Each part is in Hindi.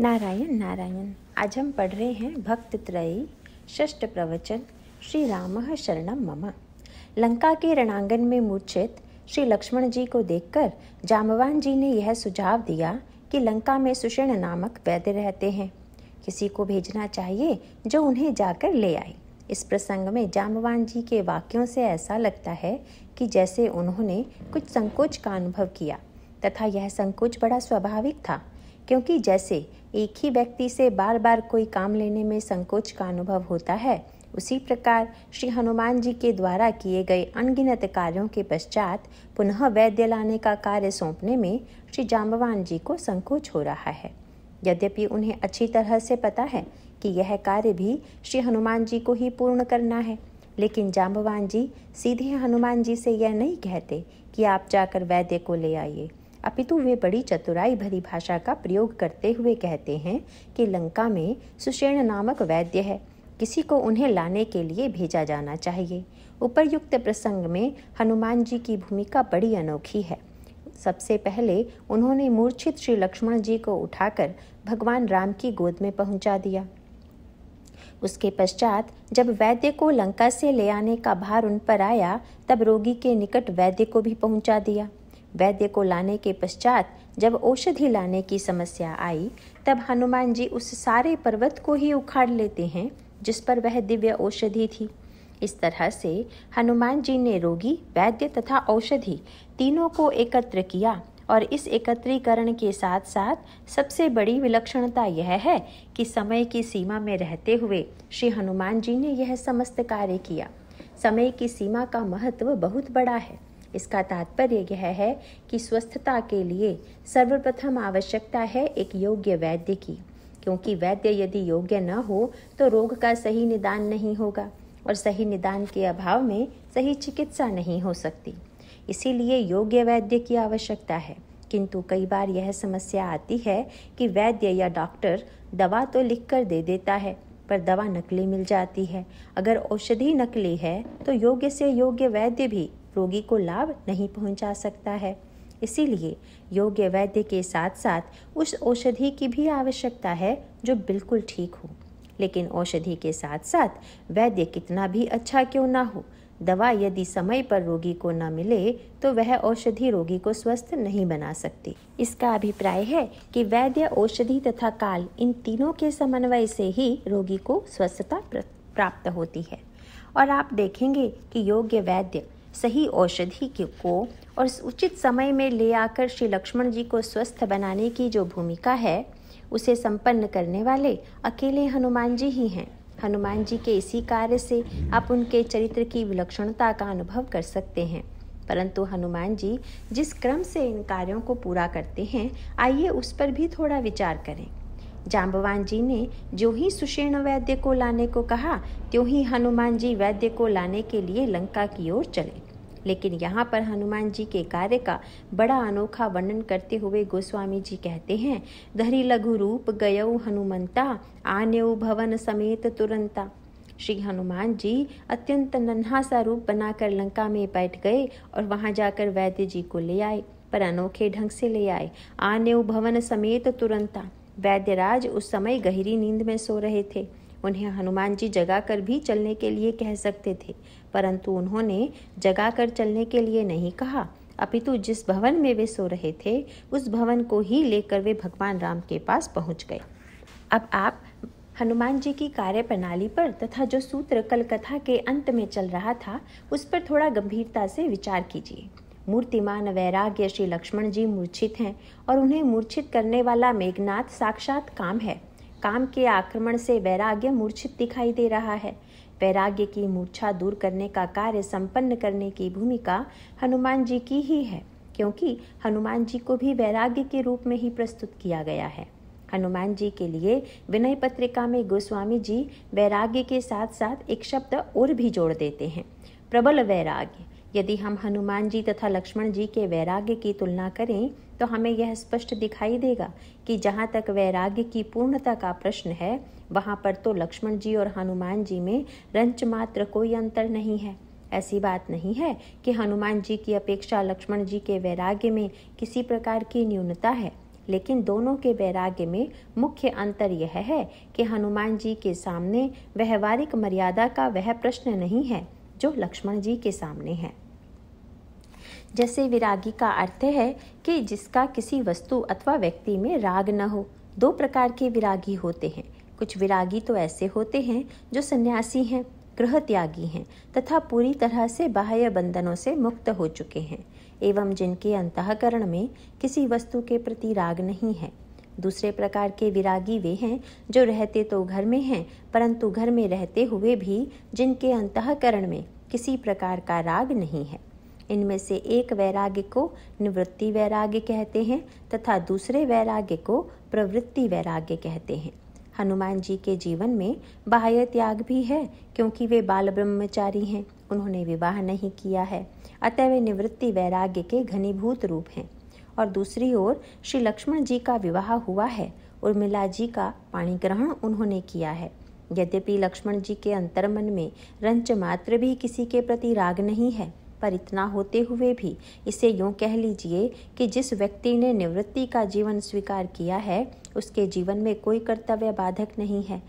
नारायण नारायण आज हम पढ़ रहे हैं भक्त त्रयी षष्ठ प्रवचन श्री राम शरणम मम लंका के रणांगन में मूर्छित श्री लक्ष्मण जी को देखकर जामवान जी ने यह सुझाव दिया कि लंका में सुषण नामक वैद्य रहते हैं किसी को भेजना चाहिए जो उन्हें जाकर ले आए इस प्रसंग में जामवान जी के वाक्यों से ऐसा लगता है कि जैसे उन्होंने कुछ संकोच का अनुभव किया तथा यह संकोच बड़ा स्वाभाविक था क्योंकि जैसे एक ही व्यक्ति से बार बार कोई काम लेने में संकोच का अनुभव होता है उसी प्रकार श्री हनुमान जी के द्वारा किए गए अनगिनत कार्यों के पश्चात पुनः वैद्य लाने का कार्य सौंपने में श्री जाम्बवान जी को संकोच हो रहा है यद्यपि उन्हें अच्छी तरह से पता है कि यह कार्य भी श्री हनुमान जी को ही पूर्ण करना है लेकिन जाम्बवान जी सीधे हनुमान जी से यह नहीं कहते कि आप जाकर वैद्य को ले आइए अपितु वे बड़ी चतुराई भरी भाषा का प्रयोग करते हुए कहते हैं कि लंका में सुषेण नामक वैद्य है किसी को उन्हें लाने के लिए भेजा जाना चाहिए उपरयुक्त प्रसंग में हनुमान जी की भूमिका बड़ी अनोखी है सबसे पहले उन्होंने मूर्छित श्री लक्ष्मण जी को उठाकर भगवान राम की गोद में पहुंचा दिया उसके पश्चात जब वैद्य को लंका से ले आने का भार उन पर आया तब रोगी के निकट वैद्य को भी पहुंचा दिया वैद्य को लाने के पश्चात जब औषधि लाने की समस्या आई तब हनुमान जी उस सारे पर्वत को ही उखाड़ लेते हैं जिस पर वह दिव्य औषधि थी इस तरह से हनुमान जी ने रोगी वैद्य तथा औषधि तीनों को एकत्र किया और इस एकत्रीकरण के साथ साथ सबसे बड़ी विलक्षणता यह है कि समय की सीमा में रहते हुए श्री हनुमान जी ने यह समस्त कार्य किया समय की सीमा का महत्व बहुत बड़ा है इसका तात्पर्य यह है कि स्वस्थता के लिए सर्वप्रथम आवश्यकता है एक योग्य वैद्य की क्योंकि वैद्य यदि योग्य न हो तो रोग का सही निदान नहीं होगा और सही निदान के अभाव में सही चिकित्सा नहीं हो सकती इसीलिए योग्य वैद्य की आवश्यकता है किंतु कई बार यह समस्या आती है कि वैद्य या डॉक्टर दवा तो लिख कर दे देता है पर दवा नकली मिल जाती है अगर औषधि नकली है तो योग्य से योग्य वैद्य भी रोगी को लाभ नहीं पहुंचा सकता है इसीलिए योग्य वैद्य के साथ साथ उस औषधि की भी आवश्यकता है जो बिल्कुल ठीक हो लेकिन औषधि के साथ साथ वैद्य कितना भी अच्छा क्यों ना हो दवा यदि समय पर रोगी को न मिले तो वह औषधि रोगी को स्वस्थ नहीं बना सकती इसका अभिप्राय है कि वैद्य औषधि तथा काल इन तीनों के समन्वय से ही रोगी को स्वस्थता प्राप्त होती है और आप देखेंगे कि योग्य वैद्य सही औषधि को और उचित समय में ले आकर श्री लक्ष्मण जी को स्वस्थ बनाने की जो भूमिका है उसे संपन्न करने वाले अकेले हनुमान जी ही हैं हनुमान जी के इसी कार्य से आप उनके चरित्र की विलक्षणता का अनुभव कर सकते हैं परंतु हनुमान जी जिस क्रम से इन कार्यों को पूरा करते हैं आइए उस पर भी थोड़ा विचार करें जाम्बवान जी ने जो ही सुषेण वैद्य को लाने को कहा त्यों ही हनुमान जी वैद्य को लाने के लिए लंका की ओर चले लेकिन यहाँ पर हनुमान जी के कार्य का बड़ा अनोखा वर्णन करते हुए गोस्वामी जी कहते हैं धरी लघु रूप गय हनुमंता आन्यऊ भवन समेत तुरंता श्री हनुमान जी अत्यंत नन्हा सा रूप बनाकर लंका में बैठ गए और वहाँ जाकर वैद्य जी को ले आए पर अनोखे ढंग से ले आए आन्यऊ भवन समेत तुरंता वैद्यराज उस समय गहरी नींद में सो रहे थे उन्हें हनुमान जी जगाकर भी चलने के लिए कह सकते थे परंतु उन्होंने जगाकर चलने के लिए नहीं कहा अपितु जिस भवन में वे सो रहे थे उस भवन को ही लेकर वे भगवान राम के पास पहुंच गए अब आप हनुमान जी की कार्य प्रणाली पर तथा जो सूत्र कलकथा के अंत में चल रहा था उस पर थोड़ा गंभीरता से विचार कीजिए मूर्तिमान वैराग्य श्री लक्ष्मण जी मूर्छित हैं और उन्हें मूर्छित करने वाला मेघनाथ साक्षात काम है काम के आक्रमण से वैराग्य मूर्छित दिखाई दे रहा है वैराग्य की मूर्छा दूर करने का कार्य संपन्न करने की भूमिका हनुमान जी की ही है क्योंकि हनुमान जी को भी वैराग्य के रूप में ही प्रस्तुत किया गया है हनुमान जी के लिए विनय पत्रिका में गोस्वामी जी वैराग्य के साथ साथ एक शब्द और भी जोड़ देते हैं प्रबल वैराग्य यदि हम हनुमान जी तथा लक्ष्मण जी के वैराग्य की तुलना करें तो हमें यह स्पष्ट दिखाई देगा कि जहाँ तक वैराग्य की पूर्णता का प्रश्न है वहाँ पर तो लक्ष्मण जी और हनुमान जी में रंच मात्र कोई अंतर नहीं है ऐसी बात नहीं है कि हनुमान जी की अपेक्षा लक्ष्मण जी के वैराग्य में किसी प्रकार की न्यूनता है लेकिन दोनों के वैराग्य में मुख्य अंतर यह है कि हनुमान जी के सामने व्यवहारिक मर्यादा का वह प्रश्न नहीं है जो लक्ष्मण जी के सामने है जैसे विरागी का अर्थ है कि जिसका किसी वस्तु अथवा व्यक्ति में राग न हो दो प्रकार के विरागी होते हैं कुछ विरागी तो ऐसे होते हैं जो सन्यासी हैं गृह त्यागी हैं तथा पूरी तरह से बाह्य बंधनों से मुक्त हो चुके हैं एवं जिनके अंतकरण में किसी वस्तु के प्रति राग नहीं है दूसरे प्रकार के विरागी वे हैं जो रहते तो घर में हैं परंतु घर में रहते हुए भी जिनके अंतकरण में किसी प्रकार का राग नहीं है इनमें से एक वैराग्य को निवृत्ति वैराग्य कहते हैं तथा दूसरे वैराग्य को प्रवृत्ति वैराग्य कहते हैं हनुमान जी के जीवन में बाह्य त्याग भी है क्योंकि वे बाल ब्रह्मचारी हैं उन्होंने विवाह नहीं किया है अतः वे निवृत्ति वैराग्य के घनीभूत रूप हैं और दूसरी ओर श्री लक्ष्मण जी का विवाह हुआ है उर्मिला जी का पाणी ग्रहण उन्होंने किया है यद्यपि लक्ष्मण जी के अंतर्मन में रंच मात्र भी किसी के प्रति राग नहीं है पर इतना होते हुए भी इसे यूँ कह लीजिए कि जिस व्यक्ति ने निवृत्ति का जीवन स्वीकार किया है उसके जीवन में कोई कर्तव्य बाधक नहीं है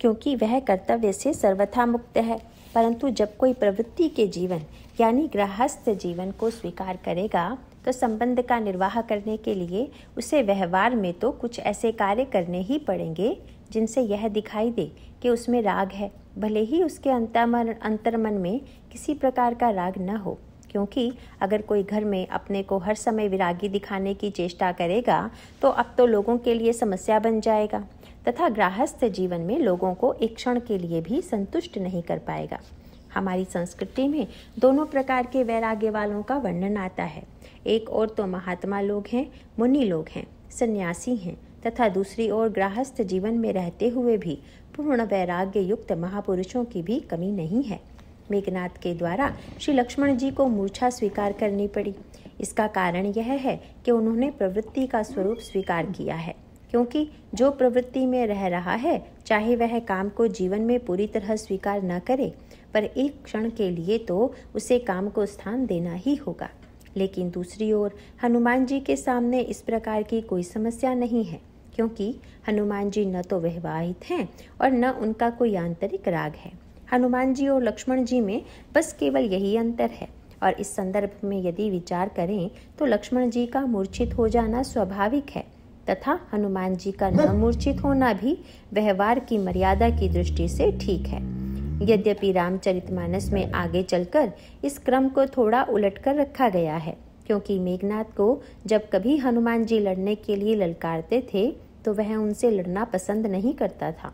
क्योंकि वह कर्तव्य से सर्वथा मुक्त है परंतु जब कोई प्रवृत्ति के जीवन यानी गृहस्थ जीवन को स्वीकार करेगा तो संबंध का निर्वाह करने के लिए उसे व्यवहार में तो कुछ ऐसे कार्य करने ही पड़ेंगे जिनसे यह दिखाई दे कि उसमें राग है भले ही उसके अंतर्मन अंतर्मन में किसी प्रकार का राग न हो क्योंकि अगर कोई घर में अपने को हर समय विरागी दिखाने की चेष्टा करेगा तो अब तो लोगों के लिए समस्या बन जाएगा तथा गृहस्थ जीवन में लोगों को एक क्षण के लिए भी संतुष्ट नहीं कर पाएगा हमारी संस्कृति में दोनों प्रकार के वैराग्य वालों का वर्णन आता है एक और तो महात्मा लोग हैं मुनि लोग हैं सन्यासी हैं तथा दूसरी ओर गृहस्थ जीवन में रहते हुए भी पूर्ण वैराग्य युक्त महापुरुषों की भी कमी नहीं है मेघनाथ के द्वारा श्री लक्ष्मण जी को मूर्छा स्वीकार करनी पड़ी इसका कारण यह है कि उन्होंने प्रवृत्ति का स्वरूप स्वीकार किया है क्योंकि जो प्रवृत्ति में रह रहा है चाहे वह काम को जीवन में पूरी तरह स्वीकार न करे पर एक क्षण के लिए तो उसे काम को स्थान देना ही होगा लेकिन दूसरी ओर हनुमान जी के सामने इस प्रकार की कोई समस्या नहीं है क्योंकि हनुमान जी न तो वैवाहित हैं और न उनका कोई आंतरिक राग है हनुमान जी और लक्ष्मण जी में बस केवल यही अंतर है और इस संदर्भ में यदि विचार करें तो लक्ष्मण जी का मूर्छित हो जाना स्वाभाविक है तथा हनुमान जी का न मूर्छित होना भी व्यवहार की मर्यादा की दृष्टि से ठीक है यद्यपि रामचरितमानस में आगे चलकर इस क्रम को थोड़ा उलट कर रखा गया है क्योंकि मेघनाथ को जब कभी हनुमान जी लड़ने के लिए ललकारते थे तो वह उनसे लड़ना पसंद नहीं करता था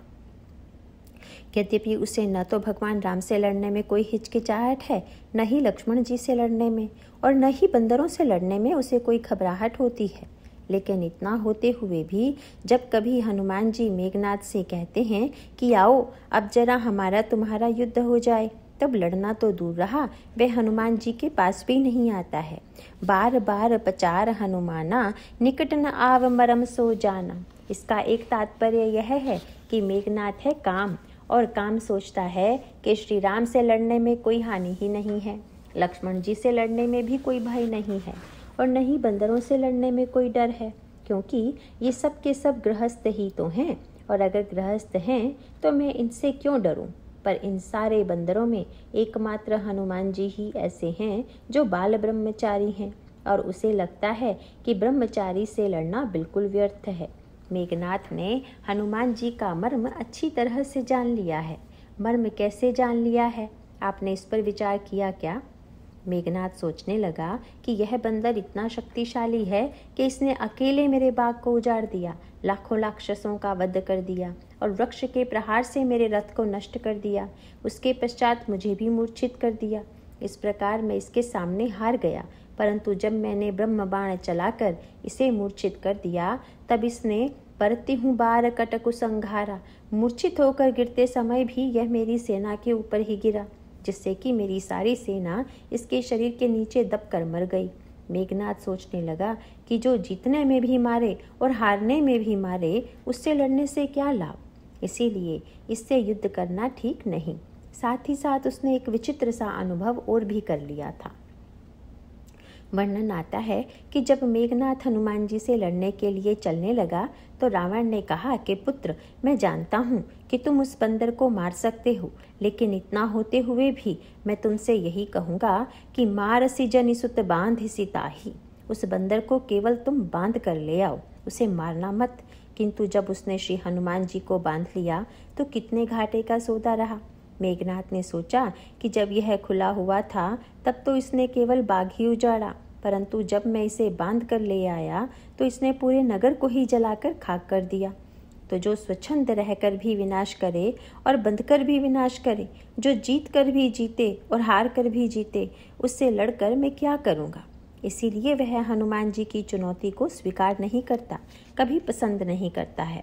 यद्यपि उसे न तो भगवान राम से लड़ने में कोई हिचकिचाहट है न ही लक्ष्मण जी से लड़ने में और न ही बंदरों से लड़ने में उसे कोई घबराहट होती है लेकिन इतना होते हुए भी जब कभी हनुमान जी मेघनाथ से कहते हैं कि आओ अब जरा हमारा तुम्हारा युद्ध हो जाए तब लड़ना तो दूर रहा वह हनुमान जी के पास भी नहीं आता है बार बार पचार हनुमाना निकट न आव मरम सो जाना इसका एक तात्पर्य यह है कि मेघनाथ है काम और काम सोचता है कि श्री राम से लड़ने में कोई हानि ही नहीं है लक्ष्मण जी से लड़ने में भी कोई भय नहीं है और न ही बंदरों से लड़ने में कोई डर है क्योंकि ये सब के सब गृहस्थ ही तो हैं और अगर गृहस्थ हैं तो मैं इनसे क्यों डरूं पर इन सारे बंदरों में एकमात्र हनुमान जी ही ऐसे हैं जो बाल ब्रह्मचारी हैं और उसे लगता है कि ब्रह्मचारी से लड़ना बिल्कुल व्यर्थ है मेघनाथ ने हनुमान जी का मर्म अच्छी तरह से जान लिया है मर्म कैसे जान लिया है आपने इस पर विचार किया क्या मेघनाथ सोचने लगा कि यह बंदर इतना शक्तिशाली है कि इसने अकेले मेरे बाग को उजाड़ दिया लाखों लाक्षसों का वध कर दिया और वृक्ष के प्रहार से मेरे रथ को नष्ट कर दिया उसके पश्चात मुझे भी मूर्छित कर दिया इस प्रकार मैं इसके सामने हार गया परंतु जब मैंने ब्रह्म बाण चलाकर इसे मूर्छित कर दिया तब इसने बरती हूँ बार कटक संघारा मूर्छित होकर गिरते समय भी यह मेरी सेना के ऊपर ही गिरा जिससे कि मेरी सारी सेना इसके शरीर के नीचे दब कर मर गई मेघनाथ सोचने लगा कि जो जीतने में भी मारे और हारने में भी मारे उससे लड़ने से क्या लाभ इसीलिए इससे युद्ध करना ठीक नहीं साथ ही साथ उसने एक विचित्र सा अनुभव और भी कर लिया था वर्णन आता है कि जब मेघनाथ हनुमान जी से लड़ने के लिए चलने लगा तो रावण ने कहा कि पुत्र मैं जानता हूँ कि तुम उस बंदर को मार सकते हो लेकिन इतना होते हुए भी मैं तुमसे यही कहूँगा कि मार मारसी सुत बांध सिताही उस बंदर को केवल तुम बांध कर ले आओ उसे मारना मत किंतु जब उसने श्री हनुमान जी को बांध लिया तो कितने घाटे का सौदा रहा मेघनाथ ने सोचा कि जब यह खुला हुआ था तब तो इसने केवल बाघ ही उजाड़ा परंतु जब मैं इसे बांध कर ले आया तो इसने पूरे नगर को ही जलाकर खाक कर दिया तो जो स्वच्छंद रहकर भी विनाश करे और बंध कर भी विनाश करे जो जीत कर भी जीते और हार कर भी जीते उससे लड़कर मैं क्या करूँगा इसीलिए वह हनुमान जी की चुनौती को स्वीकार नहीं करता कभी पसंद नहीं करता है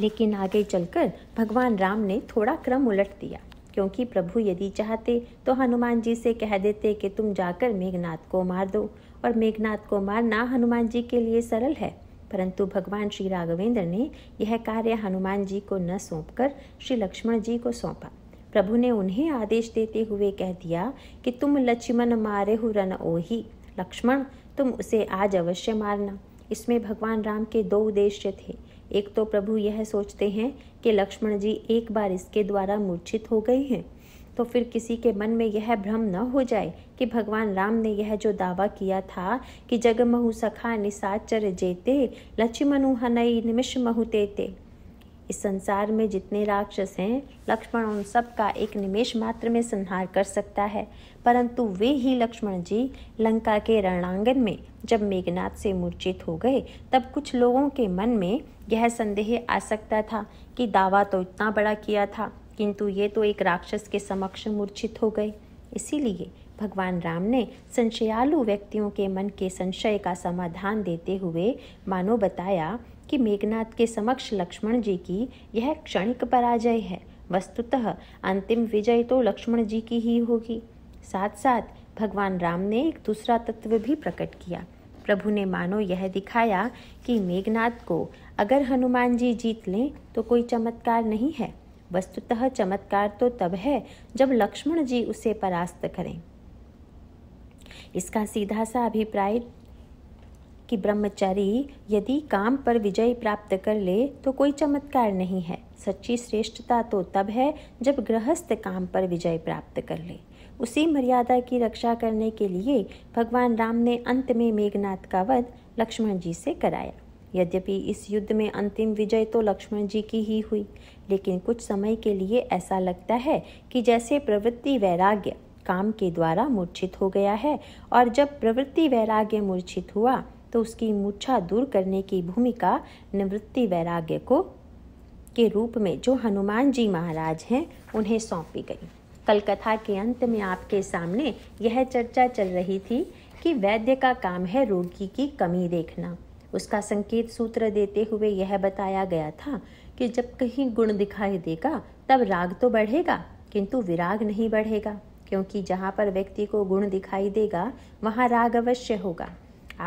लेकिन आगे चलकर भगवान राम ने थोड़ा क्रम उलट दिया क्योंकि प्रभु यदि चाहते तो हनुमान जी से कह देते कि तुम जाकर मेघनाथ को मार दो और मेघनाथ को मारना हनुमान जी के लिए सरल है परंतु भगवान श्री राघवेंद्र ने यह कार्य हनुमान जी को न कर श्री लक्ष्मण जी को सौंपा प्रभु ने उन्हें आदेश देते हुए कह दिया कि तुम लक्ष्मण मारे हु रन ओही लक्ष्मण तुम उसे आज अवश्य मारना इसमें भगवान राम के दो उद्देश्य थे एक तो प्रभु यह सोचते हैं कि लक्ष्मण जी एक बार इसके द्वारा मूर्छित हो गए हैं तो फिर किसी के मन में यह भ्रम न हो जाए कि भगवान राम ने यह जो दावा किया था कि जग महु सखा निसाचर जेते लक्ष्मणु हनई निमिष महु तेते इस संसार में जितने राक्षस हैं लक्ष्मण उन सब का एक निमेश मात्र में संहार कर सकता है परंतु वे ही लक्ष्मण जी लंका के रणांगन में जब मेघनाथ से मूर्छित हो गए तब कुछ लोगों के मन में यह संदेह आ सकता था कि दावा तो इतना बड़ा किया था किंतु ये तो एक राक्षस के समक्ष मूर्छित हो गए इसीलिए भगवान राम ने संशयालु व्यक्तियों के मन के संशय का समाधान देते हुए मानो बताया कि मेघनाथ के समक्ष लक्ष्मण जी की यह क्षणिक पराजय है वस्तुतः अंतिम विजय तो लक्ष्मण जी की ही होगी साथ साथ भगवान राम ने एक दूसरा तत्व भी प्रकट किया प्रभु ने मानो यह दिखाया कि मेघनाथ को अगर हनुमान जी जीत लें तो कोई चमत्कार नहीं है वस्तुतः चमत्कार तो तब है जब लक्ष्मण जी उसे परास्त करें इसका सीधा सा अभिप्राय कि ब्रह्मचारी यदि काम पर विजय प्राप्त कर ले तो कोई चमत्कार नहीं है सच्ची श्रेष्ठता तो तब है जब गृहस्थ काम पर विजय प्राप्त कर ले उसी मर्यादा की रक्षा करने के लिए भगवान राम ने अंत में मेघनाथ का वध लक्ष्मण जी से कराया यद्यपि इस युद्ध में अंतिम विजय तो लक्ष्मण जी की ही हुई लेकिन कुछ समय के लिए ऐसा लगता है कि जैसे प्रवृत्ति वैराग्य काम के द्वारा मूर्छित हो गया है और जब प्रवृत्ति वैराग्य मूर्छित हुआ तो उसकी मूर्छा दूर करने की भूमिका निवृत्ति वैराग्य को के रूप में जो हनुमान जी महाराज हैं उन्हें सौंपी गई कल कथा के अंत में आपके सामने यह चर्चा चल रही थी कि वैद्य का काम है रोगी की कमी देखना उसका संकेत सूत्र देते हुए यह बताया गया था कि जब कहीं गुण दिखाई देगा तब राग तो बढ़ेगा किंतु विराग नहीं बढ़ेगा क्योंकि जहाँ पर व्यक्ति को गुण दिखाई देगा वहाँ राग अवश्य होगा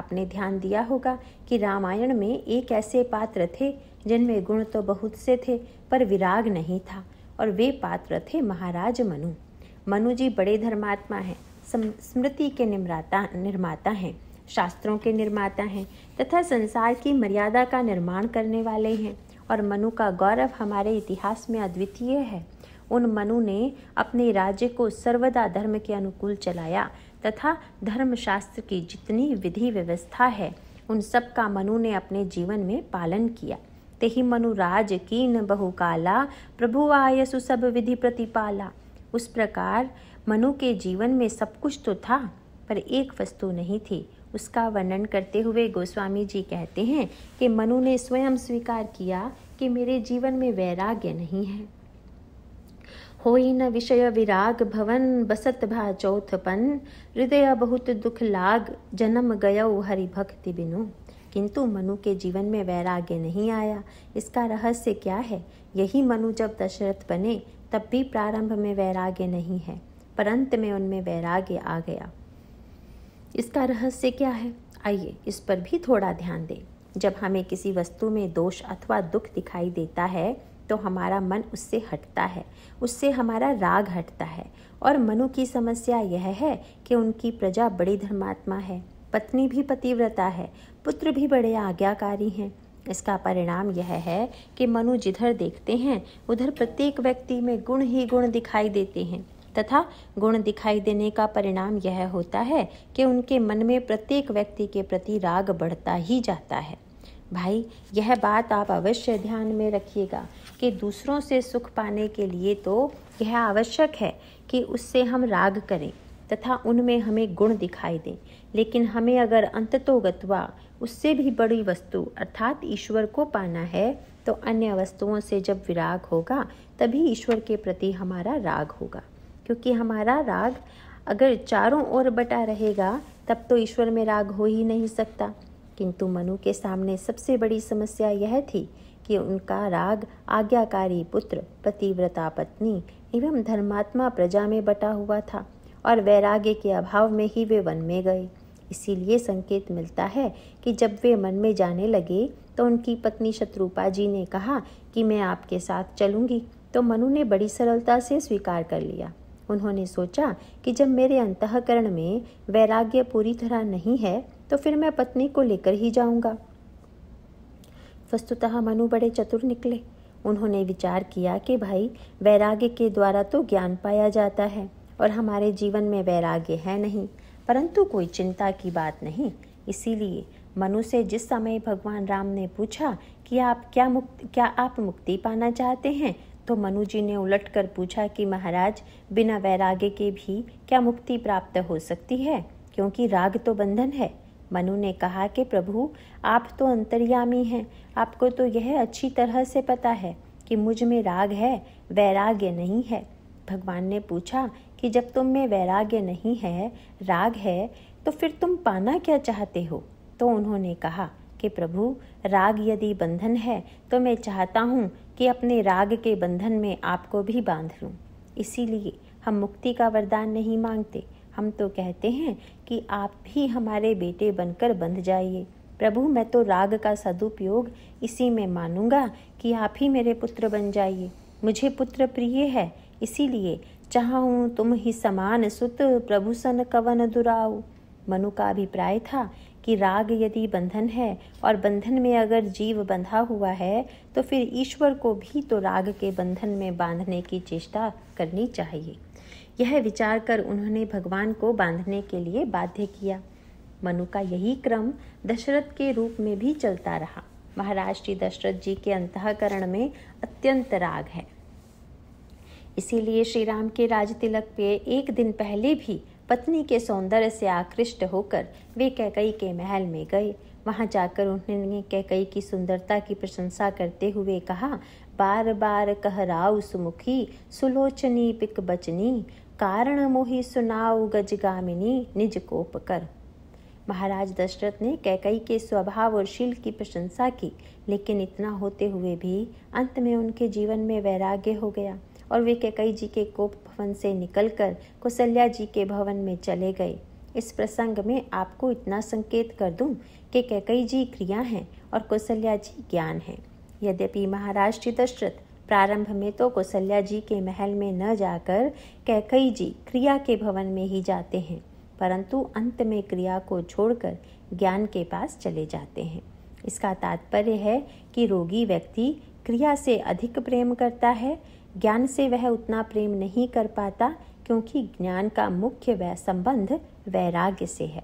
आपने ध्यान दिया होगा कि रामायण में एक ऐसे पात्र थे जिनमें गुण तो बहुत से थे पर विराग नहीं था और वे पात्र थे महाराज मनु मनु जी बड़े धर्मात्मा हैं स्मृति के निर्माता निर्माता हैं शास्त्रों के निर्माता हैं तथा संसार की मर्यादा का निर्माण करने वाले हैं और मनु का गौरव हमारे इतिहास में अद्वितीय है उन मनु ने अपने राज्य को सर्वदा धर्म के अनुकूल चलाया तथा धर्मशास्त्र की जितनी विधि व्यवस्था है उन सब का मनु ने अपने जीवन में पालन किया तेहि मनु राज कीन बहुकाला प्रभु आयसु सब विधि प्रतिपाला उस प्रकार मनु के जीवन में सब कुछ तो था पर एक वस्तु नहीं थी उसका वर्णन करते हुए गोस्वामी जी कहते हैं कि मनु ने स्वयं स्वीकार किया कि मेरे जीवन में वैराग्य नहीं है हो न विषय विराग भवन बसत भा चौथपन हृदय बहुत दुख लाग जन्म गय हरि भक्ति बिनु किंतु मनु के जीवन में वैराग्य नहीं आया इसका रहस्य क्या है यही मनु जब दशरथ बने तब भी प्रारंभ में वैराग्य नहीं है परंत में उनमें वैराग्य आ गया इसका रहस्य क्या है आइए इस पर भी थोड़ा ध्यान दें जब हमें किसी वस्तु में दोष अथवा दुख दिखाई देता है तो हमारा मन उससे हटता है उससे हमारा राग हटता है और मनु की समस्या यह है कि उनकी प्रजा बड़ी धर्मात्मा है पत्नी भी पतिव्रता है पुत्र भी बड़े आज्ञाकारी हैं इसका परिणाम यह है कि मनु जिधर देखते हैं उधर प्रत्येक व्यक्ति में गुण ही गुण दिखाई देते हैं तथा गुण दिखाई देने का परिणाम यह होता है कि उनके मन में प्रत्येक व्यक्ति के प्रति राग बढ़ता ही जाता है भाई यह बात आप अवश्य ध्यान में रखिएगा कि दूसरों से सुख पाने के लिए तो यह आवश्यक है कि उससे हम राग करें तथा उनमें हमें गुण दिखाई दें लेकिन हमें अगर अंततोगतवा उससे भी बड़ी वस्तु अर्थात ईश्वर को पाना है तो अन्य वस्तुओं से जब विराग होगा तभी ईश्वर के प्रति हमारा राग होगा क्योंकि हमारा राग अगर चारों ओर बटा रहेगा तब तो ईश्वर में राग हो ही नहीं सकता किंतु मनु के सामने सबसे बड़ी समस्या यह थी कि उनका राग आज्ञाकारी पुत्र पतिव्रता पत्नी एवं धर्मात्मा प्रजा में बटा हुआ था और वैराग्य के अभाव में ही वे वन में गए इसीलिए संकेत मिलता है कि जब वे मन में जाने लगे तो उनकी पत्नी शत्रुपा जी ने कहा कि मैं आपके साथ चलूंगी तो मनु ने बड़ी सरलता से स्वीकार कर लिया उन्होंने सोचा कि जब मेरे अंतकरण में वैराग्य पूरी तरह नहीं है तो फिर मैं पत्नी को लेकर ही जाऊंगा वस्तुतः मनु बड़े चतुर निकले उन्होंने विचार किया कि भाई वैराग्य के द्वारा तो ज्ञान पाया जाता है और हमारे जीवन में वैराग्य है नहीं परंतु कोई चिंता की बात नहीं इसीलिए मनु से जिस समय भगवान राम ने पूछा कि आप क्या मुक्ति क्या आप मुक्ति पाना चाहते हैं तो मनु जी ने उलट कर पूछा कि महाराज बिना वैराग्य के भी क्या मुक्ति प्राप्त हो सकती है क्योंकि राग तो बंधन है मनु ने कहा कि प्रभु आप तो अंतर्यामी हैं आपको तो यह अच्छी तरह से पता है कि मुझ में राग है वैराग्य नहीं है भगवान ने पूछा कि जब तुम में वैराग्य नहीं है राग है तो फिर तुम पाना क्या चाहते हो तो उन्होंने कहा कि प्रभु राग यदि बंधन है तो मैं चाहता हूँ कि अपने राग के बंधन में आपको भी बांध लूँ इसीलिए हम मुक्ति का वरदान नहीं मांगते हम तो कहते हैं कि आप भी हमारे बेटे बनकर बंध जाइए प्रभु मैं तो राग का सदुपयोग इसी में मानूंगा कि आप ही मेरे पुत्र बन जाइए मुझे पुत्र प्रिय है इसीलिए चाहूँ तुम ही समान सुत प्रभु सन कवन दुराऊ मनु का अभिप्राय था कि राग यदि बंधन है और बंधन में अगर जीव बंधा हुआ है तो फिर ईश्वर को भी तो राग के बंधन में बांधने की चेष्टा करनी चाहिए यह विचार कर उन्होंने भगवान को बांधने के लिए बाध्य किया मनु का यही क्रम दशरथ के रूप में भी चलता रहा महाराज श्री दशरथ जी के अंतकरण में अत्यंत राग है इसीलिए श्री राम के राज तिलक पे एक दिन पहले भी पत्नी के सौंदर्य से आकृष्ट होकर वे कैकई के महल में गए वहां जाकर उन्होंने कैकई की सुंदरता की प्रशंसा करते हुए कहा बार बार कहराउ सुमुखी सुलोचनी पिक बचनी कारण मोहि सुनाऊ गजगामिनी निज कोप कर महाराज दशरथ ने कैकई के स्वभाव और शील की प्रशंसा की लेकिन इतना होते हुए भी अंत में उनके जीवन में वैराग्य हो गया और वे कैकई जी के कोप भवन से निकलकर कौशल्या जी के भवन में चले गए इस प्रसंग में आपको इतना संकेत कर दूं कि कैकई जी क्रिया हैं और कौशल्या जी ज्ञान हैं यद्यपि महाराज दशरथ प्रारंभ में तो कौशल्या जी के महल में न जाकर कैकई जी क्रिया के भवन में ही जाते हैं परंतु अंत में क्रिया को छोड़कर ज्ञान के पास चले जाते हैं इसका तात्पर्य है कि रोगी व्यक्ति क्रिया से अधिक प्रेम करता है ज्ञान से वह उतना प्रेम नहीं कर पाता क्योंकि ज्ञान का मुख्य वह संबंध वैराग्य से है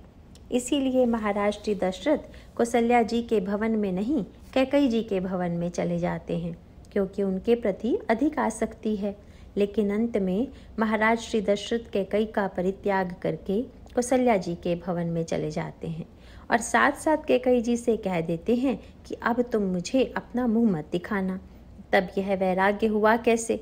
इसीलिए महाराज जी दशरथ कौशल्या जी के भवन में नहीं कैकई जी के भवन में चले जाते हैं क्योंकि उनके प्रति अधिक आसक्ति है लेकिन अंत में महाराज श्री दशरथ कैकई का परित्याग करके कौशल्या जी के भवन में चले जाते हैं और साथ साथ कैकई जी से कह देते हैं कि अब तुम मुझे अपना मुंह मत दिखाना तब यह वैराग्य हुआ कैसे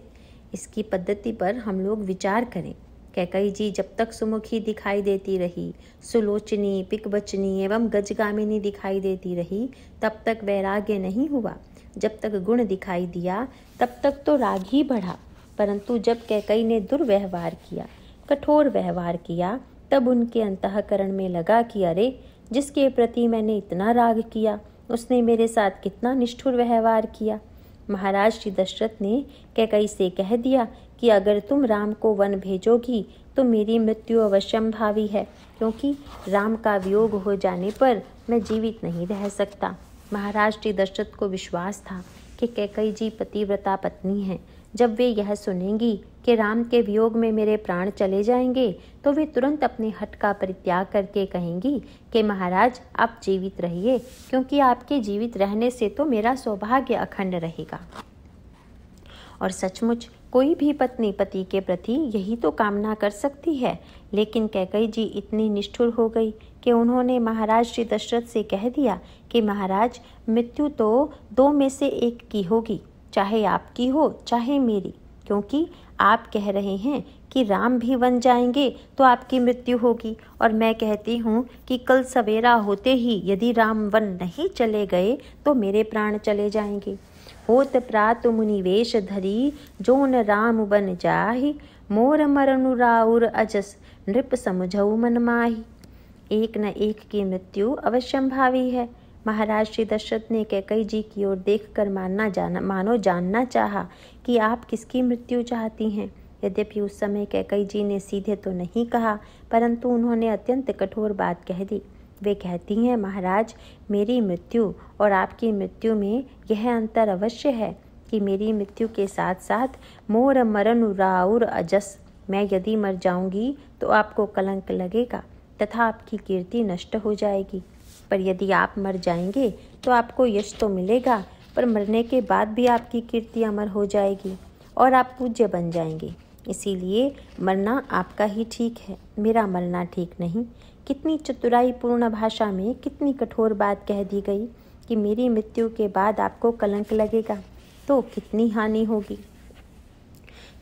इसकी पद्धति पर हम लोग विचार करें कैकई जी जब तक सुमुखी दिखाई देती रही सुलोचनी पिकबचनी एवं गजगामिनी दिखाई देती रही तब तक वैराग्य नहीं हुआ जब तक गुण दिखाई दिया तब तक तो राग ही बढ़ा परंतु जब कैकई ने दुर्व्यवहार किया कठोर व्यवहार किया तब उनके अंतकरण में लगा कि अरे जिसके प्रति मैंने इतना राग किया उसने मेरे साथ कितना निष्ठुर व्यवहार किया महाराज श्री दशरथ ने कैकई से कह दिया कि अगर तुम राम को वन भेजोगी तो मेरी मृत्यु भावी है क्योंकि राम का वियोग हो जाने पर मैं जीवित नहीं रह सकता महाराज श्री दशरथ को विश्वास था कि कैकई जी पतिव्रता पत्नी हैं जब वे यह सुनेंगी कि राम के वियोग में मेरे प्राण चले जाएंगे तो वे तुरंत अपने हट का परित्याग करके कहेंगी कि महाराज आप जीवित रहिए क्योंकि आपके जीवित रहने से तो मेरा सौभाग्य अखंड रहेगा और सचमुच कोई भी पत्नी पति के प्रति यही तो कामना कर सकती है लेकिन कैकई जी इतनी निष्ठुर हो गई कि उन्होंने महाराज श्री दशरथ से कह दिया कि महाराज मृत्यु तो दो में से एक की होगी चाहे आपकी हो चाहे मेरी क्योंकि आप कह रहे हैं कि राम भी वन जाएंगे तो आपकी मृत्यु होगी और मैं कहती हूँ कि कल सवेरा होते ही यदि राम वन नहीं चले गए तो मेरे प्राण चले जाएंगे होत प्रात मुनिवेश धरी जोन राम बन जाहि मोर राउर अजस नृप समझऊ मन माही एक न एक की मृत्यु अवश्यंभावी है महाराज श्री दशरथ ने कैकई जी की ओर देखकर मानना जाना मानो जानना चाहा कि आप किसकी मृत्यु चाहती हैं यद्यपि उस समय कैकई जी ने सीधे तो नहीं कहा परंतु उन्होंने अत्यंत कठोर बात कह दी वे कहती हैं महाराज मेरी मृत्यु और आपकी मृत्यु में यह अंतर अवश्य है कि मेरी मृत्यु के साथ साथ मोर मरण राउर अजस मैं यदि मर जाऊंगी तो आपको कलंक लगेगा तथा आपकी कीर्ति नष्ट हो जाएगी पर यदि आप मर जाएंगे तो आपको यश तो मिलेगा पर मरने के बाद भी आपकी कीर्ति अमर हो जाएगी और आप पूज्य बन जाएंगे इसीलिए मरना आपका ही ठीक है मेरा मरना ठीक नहीं कितनी पूर्ण भाषा में कितनी कठोर बात कह दी गई कि मेरी मृत्यु के बाद आपको कलंक लगेगा तो कितनी हानि होगी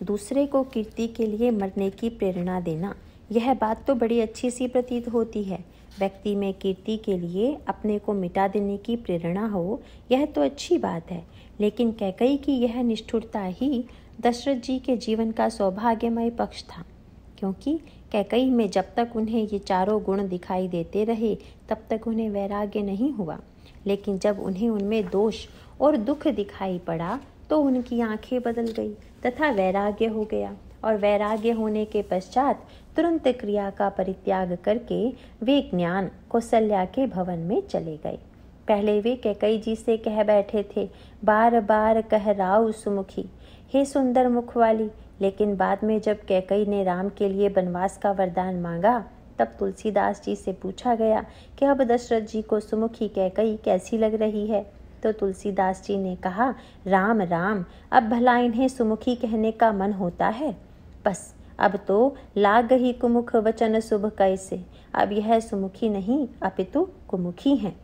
दूसरे को कीर्ति के लिए मरने की प्रेरणा देना यह बात तो बड़ी अच्छी सी प्रतीत होती है व्यक्ति में कीर्ति के लिए अपने को मिटा देने की प्रेरणा हो यह तो अच्छी बात है लेकिन कैकई की यह निष्ठुरता ही दशरथ जी के जीवन का सौभाग्यमय पक्ष था क्योंकि कैकई में जब तक उन्हें ये चारों गुण दिखाई देते रहे तब तक उन्हें वैराग्य नहीं हुआ लेकिन जब उन्हें उनमें दोष और दुख दिखाई पड़ा तो उनकी आंखें बदल गई तथा वैराग्य हो गया और वैराग्य होने के पश्चात तुरंत क्रिया का परित्याग करके वे ज्ञान कौशल्या के भवन में चले गए पहले वे कैकई जी से कह बैठे थे बार बार कह राव सुमुखी हे सुंदर मुख वाली लेकिन बाद में जब कैकई ने राम के लिए बनवास का वरदान मांगा तब तुलसीदास जी से पूछा गया कि अब दशरथ जी को सुमुखी कैकई कैसी लग रही है तो तुलसीदास जी ने कहा राम राम अब भला इन्हें सुमुखी कहने का मन होता है बस अब तो लाग ही कुमुख वचन शुभ कैसे अब यह सुमुखी नहीं अपितु कुमुखी हैं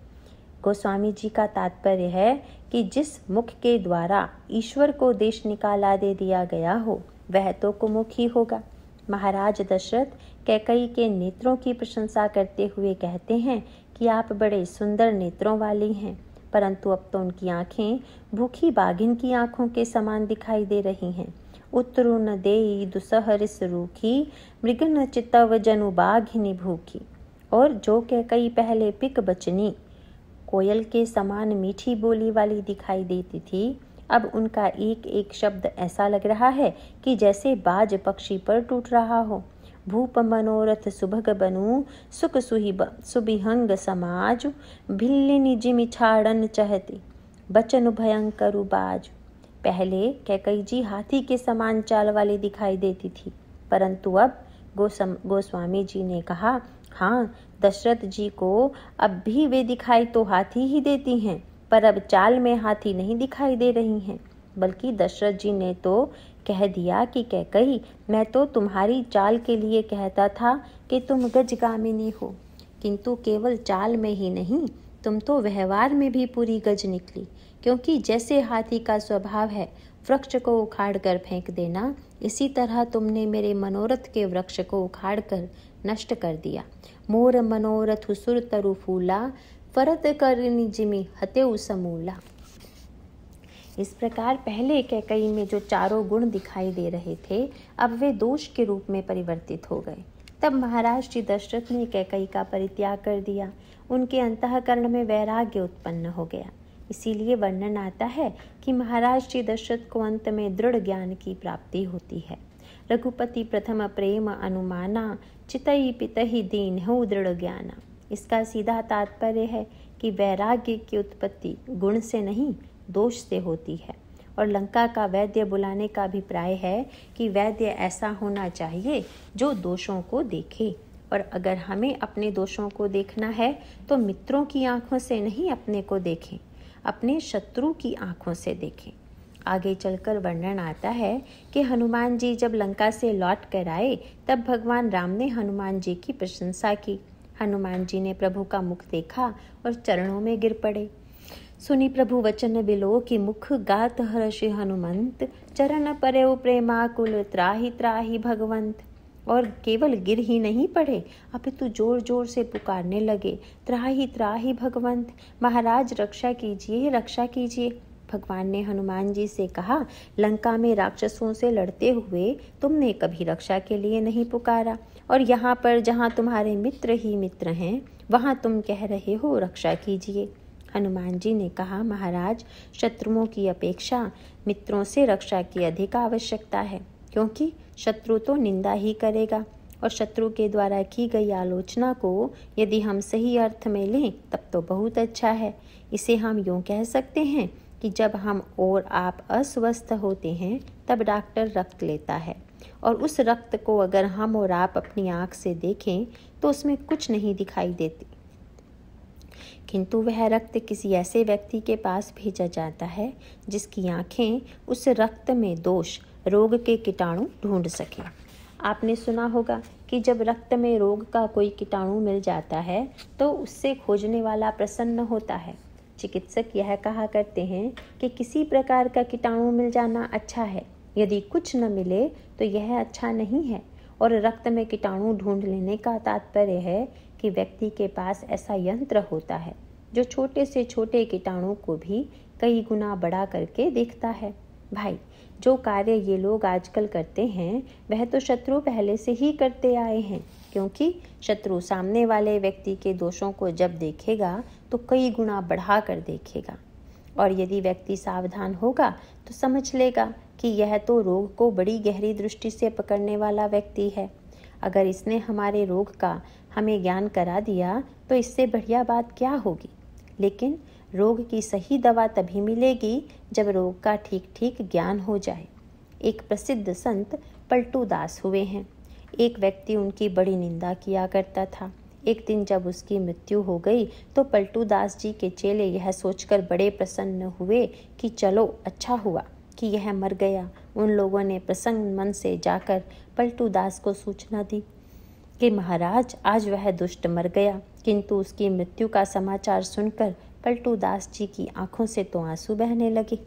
गोस्वामी जी का तात्पर्य है कि जिस मुख के द्वारा ईश्वर को देश निकाला दे दिया गया हो वह तो कुमुखी होगा महाराज दशरथ कैकई के नेत्रों की प्रशंसा करते हुए कहते हैं कि आप बड़े सुंदर नेत्रों वाली हैं परंतु अब तो उनकी आँखें भूखी बाघिन की आँखों के समान दिखाई दे रही हैं उतरु न देई दुसहर सरूखी मृग न चितव जनु बाघिनी भूखी और जो कह कई पहले पिक बचनी कोयल के समान मीठी बोली वाली दिखाई देती थी अब उनका एक एक शब्द ऐसा लग रहा है कि जैसे बाज पक्षी पर टूट रहा हो भूप मनोरथ सुभग बनु सुख सुही सुबिहंग समाज भिल्लिनी छाड़न चहती बचन भयंकर बाजू पहले कैकई हाथी के समान चाल वाली दिखाई देती थी परंतु अब गोसम गोस्वामी जी ने कहा हाँ दशरथ जी को अब भी वे दिखाई तो हाथी ही देती हैं पर अब चाल में हाथी नहीं दिखाई दे रही हैं बल्कि दशरथ जी ने तो कह दिया कि कह कही मैं तो तुम्हारी चाल के लिए कहता था कि तुम गजगामिनी हो किंतु केवल चाल में ही नहीं तुम तो व्यवहार में भी पूरी गज निकली क्योंकि जैसे हाथी का स्वभाव है वृक्ष को उखाड़ कर फेंक देना इसी तरह तुमने मेरे मनोरथ के वृक्ष को उखाड़ कर नष्ट कर दिया मोर मनोरथ सुर तरु फूला फरत कर निजिमी हत्यु समूला इस प्रकार पहले कैकई में जो चारों गुण दिखाई दे रहे थे अब वे दोष के रूप में परिवर्तित हो गए तब महाराज जी दशरथ ने कैकई का परित्याग कर दिया उनके अंतकरण में वैराग्य उत्पन्न हो गया इसीलिए वर्णन आता है कि महाराज जी दशरथ को अंत में दृढ़ ज्ञान की प्राप्ति होती है रघुपति प्रथम प्रेम अनुमाना चितई पितही दीन हो दृढ़ ज्ञाना इसका सीधा तात्पर्य है कि वैराग्य की उत्पत्ति गुण से नहीं दोष से होती है और लंका का वैद्य बुलाने का अभिप्राय है कि वैद्य ऐसा होना चाहिए जो दोषों को देखे और अगर हमें अपने दोषों को देखना है तो मित्रों की आंखों से नहीं अपने को देखें अपने शत्रु की आंखों से देखें आगे चलकर वर्णन आता है कि हनुमान जी जब लंका से लौट कर आए तब भगवान राम ने हनुमान जी की प्रशंसा की हनुमान जी ने प्रभु का मुख देखा और चरणों में गिर पड़े सुनी प्रभु वचन बिलो कि मुख गात हर्ष हनुमंत चरण परे प्रेमा कुल त्राही त्राही भगवंत और केवल गिर ही नहीं पड़े अपितु जोर जोर से पुकारने लगे त्राही त्राही भगवंत महाराज रक्षा कीजिए रक्षा कीजिए भगवान ने हनुमान जी से कहा लंका में राक्षसों से लड़ते हुए तुमने कभी रक्षा के लिए नहीं पुकारा और यहाँ पर जहाँ तुम्हारे मित्र ही मित्र हैं वहाँ तुम कह रहे हो रक्षा कीजिए हनुमान जी ने कहा महाराज शत्रुओं की अपेक्षा मित्रों से रक्षा की अधिक आवश्यकता है क्योंकि शत्रु तो निंदा ही करेगा और शत्रु के द्वारा की गई आलोचना को यदि हम सही अर्थ में लें तब तो बहुत अच्छा है इसे हम यूँ कह सकते हैं कि जब हम और आप अस्वस्थ होते हैं तब डॉक्टर रक्त लेता है और उस रक्त को अगर हम और आप अपनी आँख से देखें तो उसमें कुछ नहीं दिखाई देती किंतु वह रक्त किसी ऐसे व्यक्ति के पास भेजा जाता है जिसकी आँखें उस रक्त में दोष रोग के कीटाणु ढूंढ सकें आपने सुना होगा कि जब रक्त में रोग का कोई कीटाणु मिल जाता है तो उससे खोजने वाला प्रसन्न होता है चिकित्सक यह कहा करते हैं कि किसी प्रकार का कीटाणु मिल जाना अच्छा है यदि कुछ न मिले तो यह अच्छा नहीं है और रक्त में कीटाणु ढूंढ लेने का तात्पर्य है कि व्यक्ति के पास ऐसा यंत्र होता है जो छोटे से छोटे कीटाणु को भी कई गुना बड़ा करके देखता है भाई जो कार्य ये लोग आजकल करते हैं वह तो शत्रु पहले से ही करते आए हैं क्योंकि शत्रु सामने वाले व्यक्ति के दोषों को जब देखेगा तो कई गुना बढ़ा कर देखेगा और यदि व्यक्ति सावधान होगा तो समझ लेगा कि यह तो रोग को बड़ी गहरी दृष्टि से पकड़ने वाला व्यक्ति है अगर इसने हमारे रोग का हमें ज्ञान करा दिया तो इससे बढ़िया बात क्या होगी लेकिन रोग की सही दवा तभी मिलेगी जब रोग का ठीक ठीक ज्ञान हो जाए एक प्रसिद्ध संत पलटू दास हुए हैं एक व्यक्ति उनकी बड़ी निंदा किया करता था एक दिन जब उसकी मृत्यु हो गई तो पलटू दास जी के चेले यह सोचकर बड़े प्रसन्न हुए कि चलो अच्छा हुआ कि यह मर गया उन लोगों ने प्रसन्न मन से जाकर पलटू दास को सूचना दी कि महाराज आज वह दुष्ट मर गया किंतु उसकी मृत्यु का समाचार सुनकर पलटू दास जी की आंखों से तो आंसू बहने लगे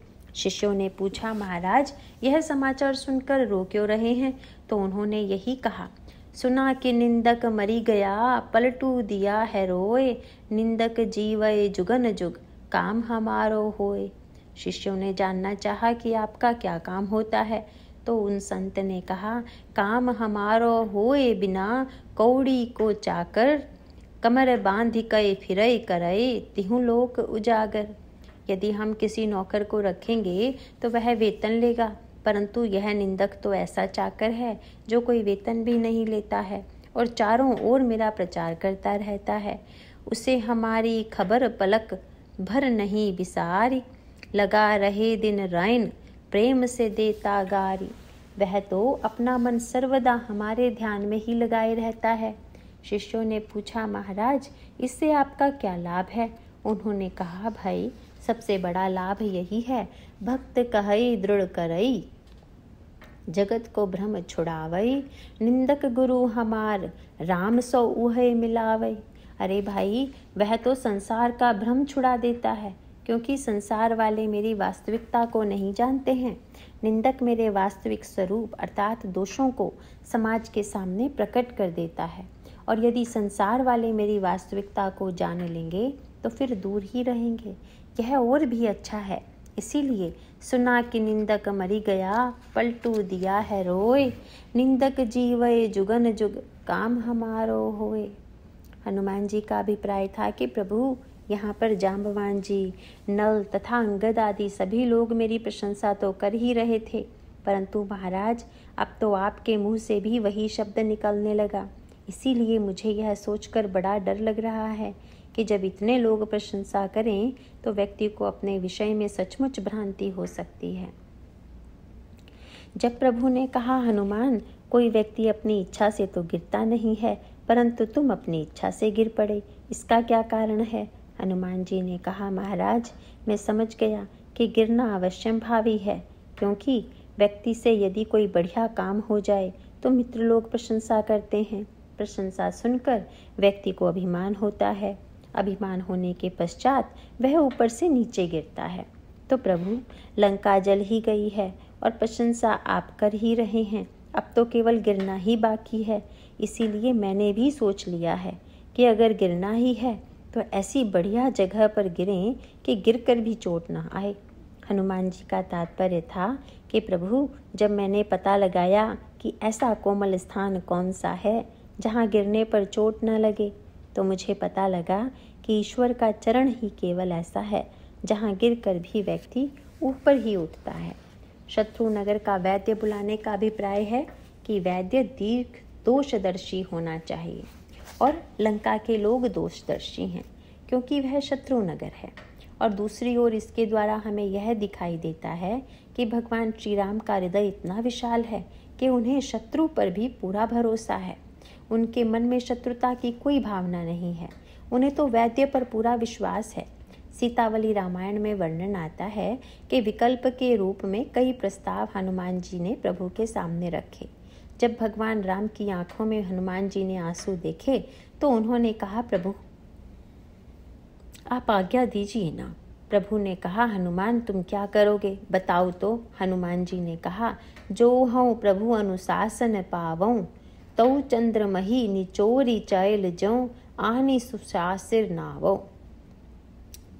शिष्यों ने पूछा महाराज यह समाचार सुनकर रो क्यों रहे हैं तो उन्होंने यही कहा सुना कि निंदक मरी गया पलटू दिया है रोए निंदक जीवय जुगन जुग काम हमारो होए शिष्यों ने जानना चाहा कि आपका क्या काम होता है तो उन संत ने कहा काम हमारो होए बिना कौड़ी को चाकर कमर बांध कई फिरई करई तिहु लोक उजागर यदि हम किसी नौकर को रखेंगे तो वह वेतन लेगा परंतु यह निंदक तो ऐसा चाकर है जो कोई वेतन भी नहीं लेता है और चारों ओर मेरा प्रचार करता रहता है उसे हमारी खबर पलक भर नहीं बिसारी लगा रहे दिन रैन प्रेम से देता गारी वह तो अपना मन सर्वदा हमारे ध्यान में ही लगाए रहता है शिष्यों ने पूछा महाराज इससे आपका क्या लाभ है उन्होंने कहा भाई सबसे बड़ा लाभ यही है भक्त कहई दृढ़ करई जगत को भ्रम छुड़ावई निंदक गुरु हमार राम सो उहे मिलावई अरे भाई वह तो संसार का भ्रम छुड़ा देता है क्योंकि संसार वाले मेरी वास्तविकता को नहीं जानते हैं निंदक मेरे वास्तविक स्वरूप अर्थात दोषों को समाज के सामने प्रकट कर देता है और यदि संसार वाले मेरी वास्तविकता को जान लेंगे तो फिर दूर ही रहेंगे यह और भी अच्छा है इसीलिए सुना कि निंदक मरी गया पलटू दिया है रोए निंदक जीवे जुगन जुग काम हमारो होए हनुमान जी का अभिप्राय था कि प्रभु यहाँ पर जाम्बवान जी नल तथा अंगद आदि सभी लोग मेरी प्रशंसा तो कर ही रहे थे परंतु महाराज अब तो आपके मुंह से भी वही शब्द निकलने लगा इसीलिए मुझे यह सोचकर बड़ा डर लग रहा है कि जब इतने लोग प्रशंसा करें तो व्यक्ति को अपने विषय में सचमुच भ्रांति हो सकती है जब प्रभु ने कहा हनुमान कोई व्यक्ति अपनी इच्छा से तो गिरता नहीं है परंतु तुम अपनी इच्छा से गिर पड़े इसका क्या कारण है हनुमान जी ने कहा महाराज मैं समझ गया कि गिरना अवश्यम भावी है क्योंकि व्यक्ति से यदि कोई बढ़िया काम हो जाए तो मित्र लोग प्रशंसा करते हैं प्रशंसा सुनकर व्यक्ति को अभिमान होता है अभिमान होने के पश्चात वह ऊपर से नीचे गिरता है तो प्रभु लंका जल ही गई है और प्रशंसा आप कर ही रहे हैं अब तो केवल गिरना ही बाकी है इसीलिए मैंने भी सोच लिया है कि अगर गिरना ही है तो ऐसी बढ़िया जगह पर गिरें कि गिरकर भी चोट ना आए हनुमान जी का तात्पर्य था कि प्रभु जब मैंने पता लगाया कि ऐसा कोमल स्थान कौन सा है जहाँ गिरने पर चोट न लगे तो मुझे पता लगा कि ईश्वर का चरण ही केवल ऐसा है जहाँ गिर कर भी व्यक्ति ऊपर ही उठता है शत्रु नगर का वैद्य बुलाने का अभिप्राय है कि वैद्य दीर्घ दोषदर्शी होना चाहिए और लंका के लोग दोषदर्शी हैं क्योंकि वह शत्रु नगर है और दूसरी ओर इसके द्वारा हमें यह दिखाई देता है कि भगवान श्री राम का हृदय इतना विशाल है कि उन्हें शत्रु पर भी पूरा भरोसा है उनके मन में शत्रुता की कोई भावना नहीं है उन्हें तो वैद्य पर पूरा विश्वास है सीतावली रामायण में वर्णन आता है कि विकल्प के रूप में कई प्रस्ताव हनुमान जी ने प्रभु के सामने रखे जब भगवान राम की आंखों में हनुमान जी ने आंसू देखे तो उन्होंने कहा प्रभु आप आज्ञा दीजिए ना प्रभु ने कहा हनुमान तुम क्या करोगे बताओ तो हनुमान जी ने कहा जो हूँ प्रभु अनुशासन पावऊँ तऊ चंद्रमही निचोरी चैल जऊँ आहनी सुशासिर नावो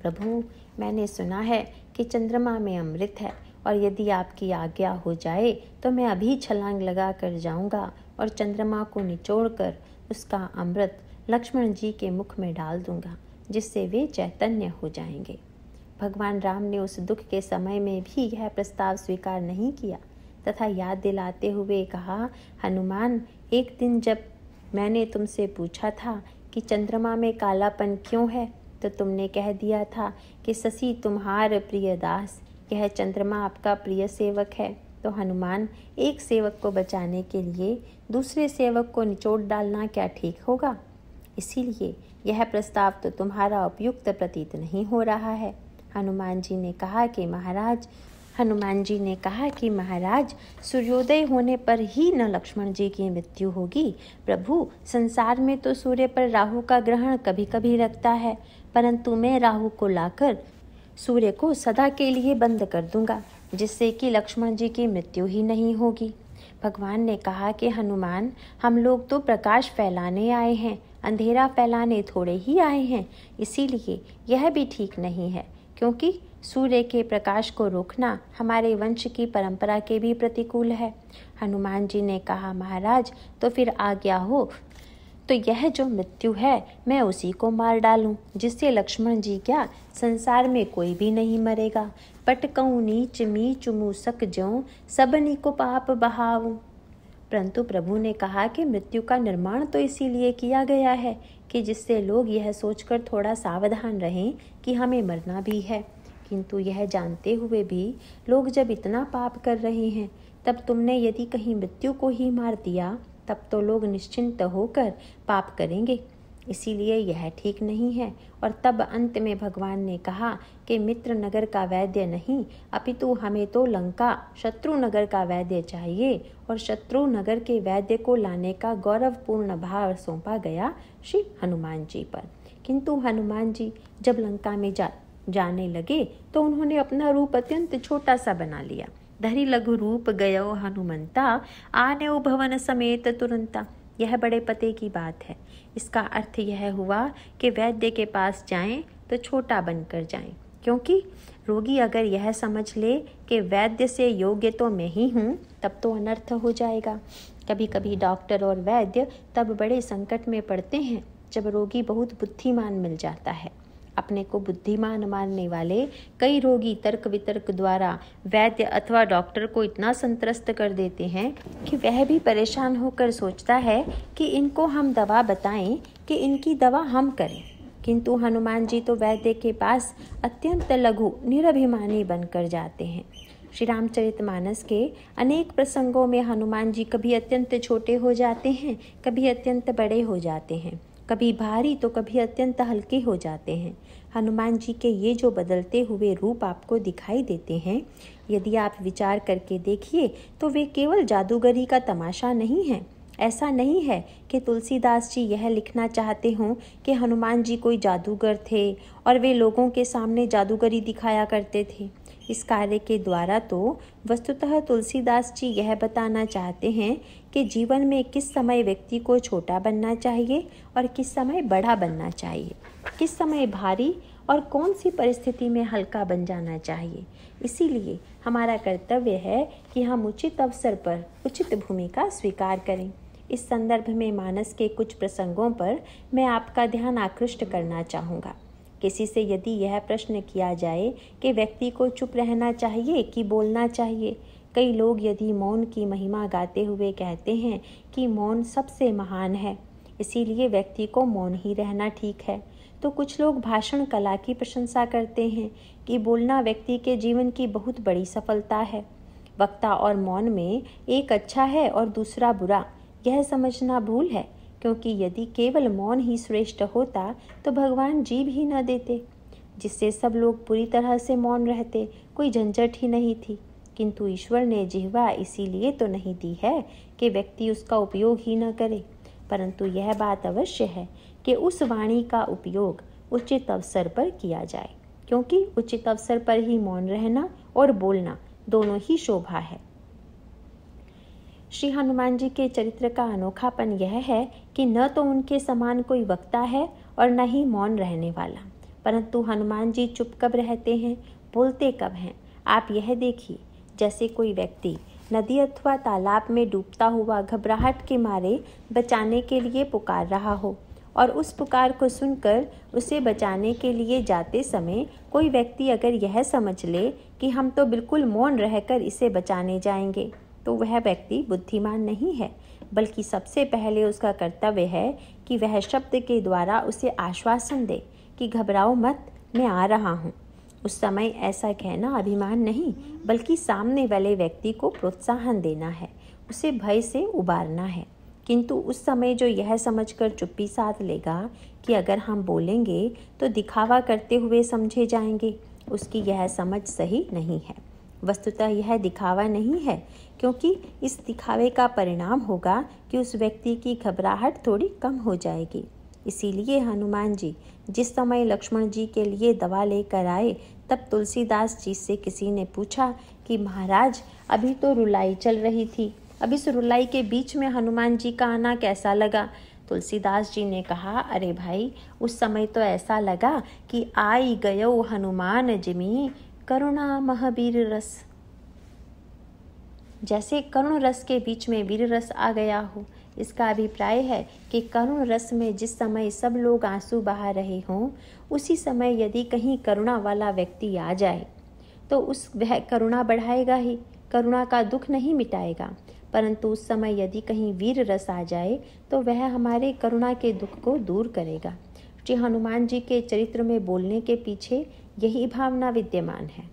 प्रभु मैंने सुना है कि चंद्रमा में अमृत है और यदि आपकी आज्ञा हो जाए तो मैं अभी छलांग लगा कर जाऊँगा और चंद्रमा को निचोड़ कर उसका अमृत लक्ष्मण जी के मुख में डाल दूंगा जिससे वे चैतन्य हो जाएंगे भगवान राम ने उस दुख के समय में भी यह प्रस्ताव स्वीकार नहीं किया तथा याद दिलाते हुए कहा हनुमान एक दिन जब मैंने तुमसे पूछा था कि चंद्रमा में कालापन क्यों है तो तुमने कह दिया था कि शशि तुम्हार प्रिय दास यह चंद्रमा आपका प्रिय सेवक है तो हनुमान एक सेवक को बचाने के लिए दूसरे सेवक को निचोड़ डालना क्या ठीक होगा इसीलिए यह प्रस्ताव तो तुम्हारा उपयुक्त प्रतीत नहीं हो रहा है हनुमान जी ने कहा कि महाराज हनुमान जी ने कहा कि महाराज सूर्योदय होने पर ही न लक्ष्मण जी की मृत्यु होगी प्रभु संसार में तो सूर्य पर राहु का ग्रहण कभी कभी रखता है परंतु मैं राहु को लाकर सूर्य को सदा के लिए बंद कर दूंगा जिससे कि लक्ष्मण जी की मृत्यु ही नहीं होगी भगवान ने कहा कि हनुमान हम लोग तो प्रकाश फैलाने आए हैं अंधेरा फैलाने थोड़े ही आए हैं इसीलिए यह भी ठीक नहीं है क्योंकि सूर्य के प्रकाश को रोकना हमारे वंश की परंपरा के भी प्रतिकूल है हनुमान जी ने कहा महाराज तो फिर आज्ञा हो तो यह जो मृत्यु है मैं उसी को मार डालूं जिससे लक्ष्मण जी क्या संसार में कोई भी नहीं मरेगा पटकऊँ नीच मी चुमू सक ज्यों सबनी को पाप बहाऊँ परंतु प्रभु ने कहा कि मृत्यु का निर्माण तो इसीलिए किया गया है कि जिससे लोग यह सोचकर थोड़ा सावधान रहें कि हमें मरना भी है किंतु यह जानते हुए भी लोग जब इतना पाप कर रहे हैं तब तुमने यदि कहीं मृत्यु को ही मार दिया तब तो लोग निश्चिंत होकर पाप करेंगे इसीलिए यह ठीक नहीं है और तब अंत में भगवान ने कहा कि मित्र नगर का वैद्य नहीं अपितु हमें तो लंका शत्रु नगर का वैद्य चाहिए और शत्रु नगर के वैद्य को लाने का गौरवपूर्ण भाव सौंपा गया श्री हनुमान जी पर किंतु हनुमान जी जब लंका में जा जाने लगे तो उन्होंने अपना रूप अत्यंत छोटा सा बना लिया धरी लघु रूप गय हनुमंता आने भवन समेत तुरंता यह बड़े पते की बात है इसका अर्थ यह हुआ कि वैद्य के पास जाएं तो छोटा बनकर जाएं क्योंकि रोगी अगर यह समझ ले कि वैद्य से योग्य तो मैं ही हूँ तब तो अनर्थ हो जाएगा कभी कभी डॉक्टर और वैद्य तब बड़े संकट में पड़ते हैं जब रोगी बहुत बुद्धिमान मिल जाता है अपने को बुद्धिमान मानने वाले कई रोगी तर्क वितर्क द्वारा वैद्य अथवा डॉक्टर को इतना संतरस्त कर देते हैं कि वह भी परेशान होकर सोचता है कि इनको हम दवा बताएं कि इनकी दवा हम करें किंतु हनुमान जी तो वैद्य के पास अत्यंत लघु निरभिमानी बनकर जाते हैं श्री रामचरित मानस के अनेक प्रसंगों में हनुमान जी कभी अत्यंत छोटे हो जाते हैं कभी अत्यंत बड़े हो जाते हैं कभी भारी तो कभी अत्यंत हल्के हो जाते हैं हनुमान जी के ये जो बदलते हुए रूप आपको दिखाई देते हैं यदि आप विचार करके देखिए तो वे केवल जादूगरी का तमाशा नहीं है ऐसा नहीं है कि तुलसीदास जी यह लिखना चाहते हों कि हनुमान जी कोई जादूगर थे और वे लोगों के सामने जादूगरी दिखाया करते थे इस कार्य के द्वारा तो वस्तुतः तुलसीदास जी यह बताना चाहते हैं कि जीवन में किस समय व्यक्ति को छोटा बनना चाहिए और किस समय बड़ा बनना चाहिए किस समय भारी और कौन सी परिस्थिति में हल्का बन जाना चाहिए इसीलिए हमारा कर्तव्य है कि हम उचित अवसर पर उचित भूमिका स्वीकार करें इस संदर्भ में मानस के कुछ प्रसंगों पर मैं आपका ध्यान आकृष्ट करना चाहूँगा किसी से यदि यह प्रश्न किया जाए कि व्यक्ति को चुप रहना चाहिए कि बोलना चाहिए कई लोग यदि मौन की महिमा गाते हुए कहते हैं कि मौन सबसे महान है इसीलिए व्यक्ति को मौन ही रहना ठीक है तो कुछ लोग भाषण कला की प्रशंसा करते हैं कि बोलना व्यक्ति के जीवन की बहुत बड़ी सफलता है वक्ता और मौन में एक अच्छा है और दूसरा बुरा यह समझना भूल है क्योंकि यदि केवल मौन ही श्रेष्ठ होता तो भगवान जीव ही न देते जिससे सब लोग पूरी तरह से मौन रहते कोई झंझट ही नहीं थी किंतु ईश्वर ने जिहवा इसीलिए तो नहीं दी है कि व्यक्ति उसका उपयोग ही न करे परंतु यह बात अवश्य है कि उस वाणी का उपयोग उचित अवसर पर किया जाए क्योंकि उचित अवसर पर ही मौन रहना और बोलना दोनों ही शोभा है श्री हनुमान जी के चरित्र का अनोखापन यह है कि न तो उनके समान कोई वक्ता है और न ही मौन रहने वाला परंतु हनुमान जी चुप कब रहते हैं बोलते कब हैं आप यह देखिए जैसे कोई व्यक्ति नदी अथवा तालाब में डूबता हुआ घबराहट के मारे बचाने के लिए पुकार रहा हो और उस पुकार को सुनकर उसे बचाने के लिए जाते समय कोई व्यक्ति अगर यह समझ ले कि हम तो बिल्कुल मौन रहकर इसे बचाने जाएंगे तो वह व्यक्ति बुद्धिमान नहीं है बल्कि सबसे पहले उसका कर्तव्य है कि वह शब्द के द्वारा उसे आश्वासन दे कि घबराओ मत मैं आ रहा हूँ उस समय ऐसा कहना अभिमान नहीं बल्कि सामने वाले व्यक्ति को प्रोत्साहन देना है उसे भय से उबारना है किंतु उस समय जो यह समझकर चुप्पी साथ लेगा कि अगर हम बोलेंगे तो दिखावा करते हुए समझे जाएंगे उसकी यह समझ सही नहीं है वस्तुतः यह दिखावा नहीं है क्योंकि इस दिखावे का परिणाम होगा कि उस व्यक्ति की घबराहट थोड़ी कम हो जाएगी इसीलिए हनुमान जी जिस समय लक्ष्मण जी के लिए दवा लेकर आए तब तुलसीदास जी से किसी ने पूछा कि महाराज अभी तो रुलाई चल रही थी अब इस रुलाई के बीच में हनुमान जी का आना कैसा लगा तुलसीदास जी ने कहा अरे भाई उस समय तो ऐसा लगा कि आई गयो हनुमान जिमी करुणा महावीर रस जैसे करुण रस के बीच में वीर रस आ गया हो इसका अभिप्राय है कि करुण रस में जिस समय सब लोग आंसू बहा रहे हों उसी समय यदि कहीं करुणा वाला व्यक्ति आ जाए तो उस वह करुणा बढ़ाएगा ही करुणा का दुख नहीं मिटाएगा परंतु उस समय यदि कहीं वीर रस आ जाए तो वह हमारे करुणा के दुख को दूर करेगा श्री हनुमान जी के चरित्र में बोलने के पीछे यही भावना विद्यमान है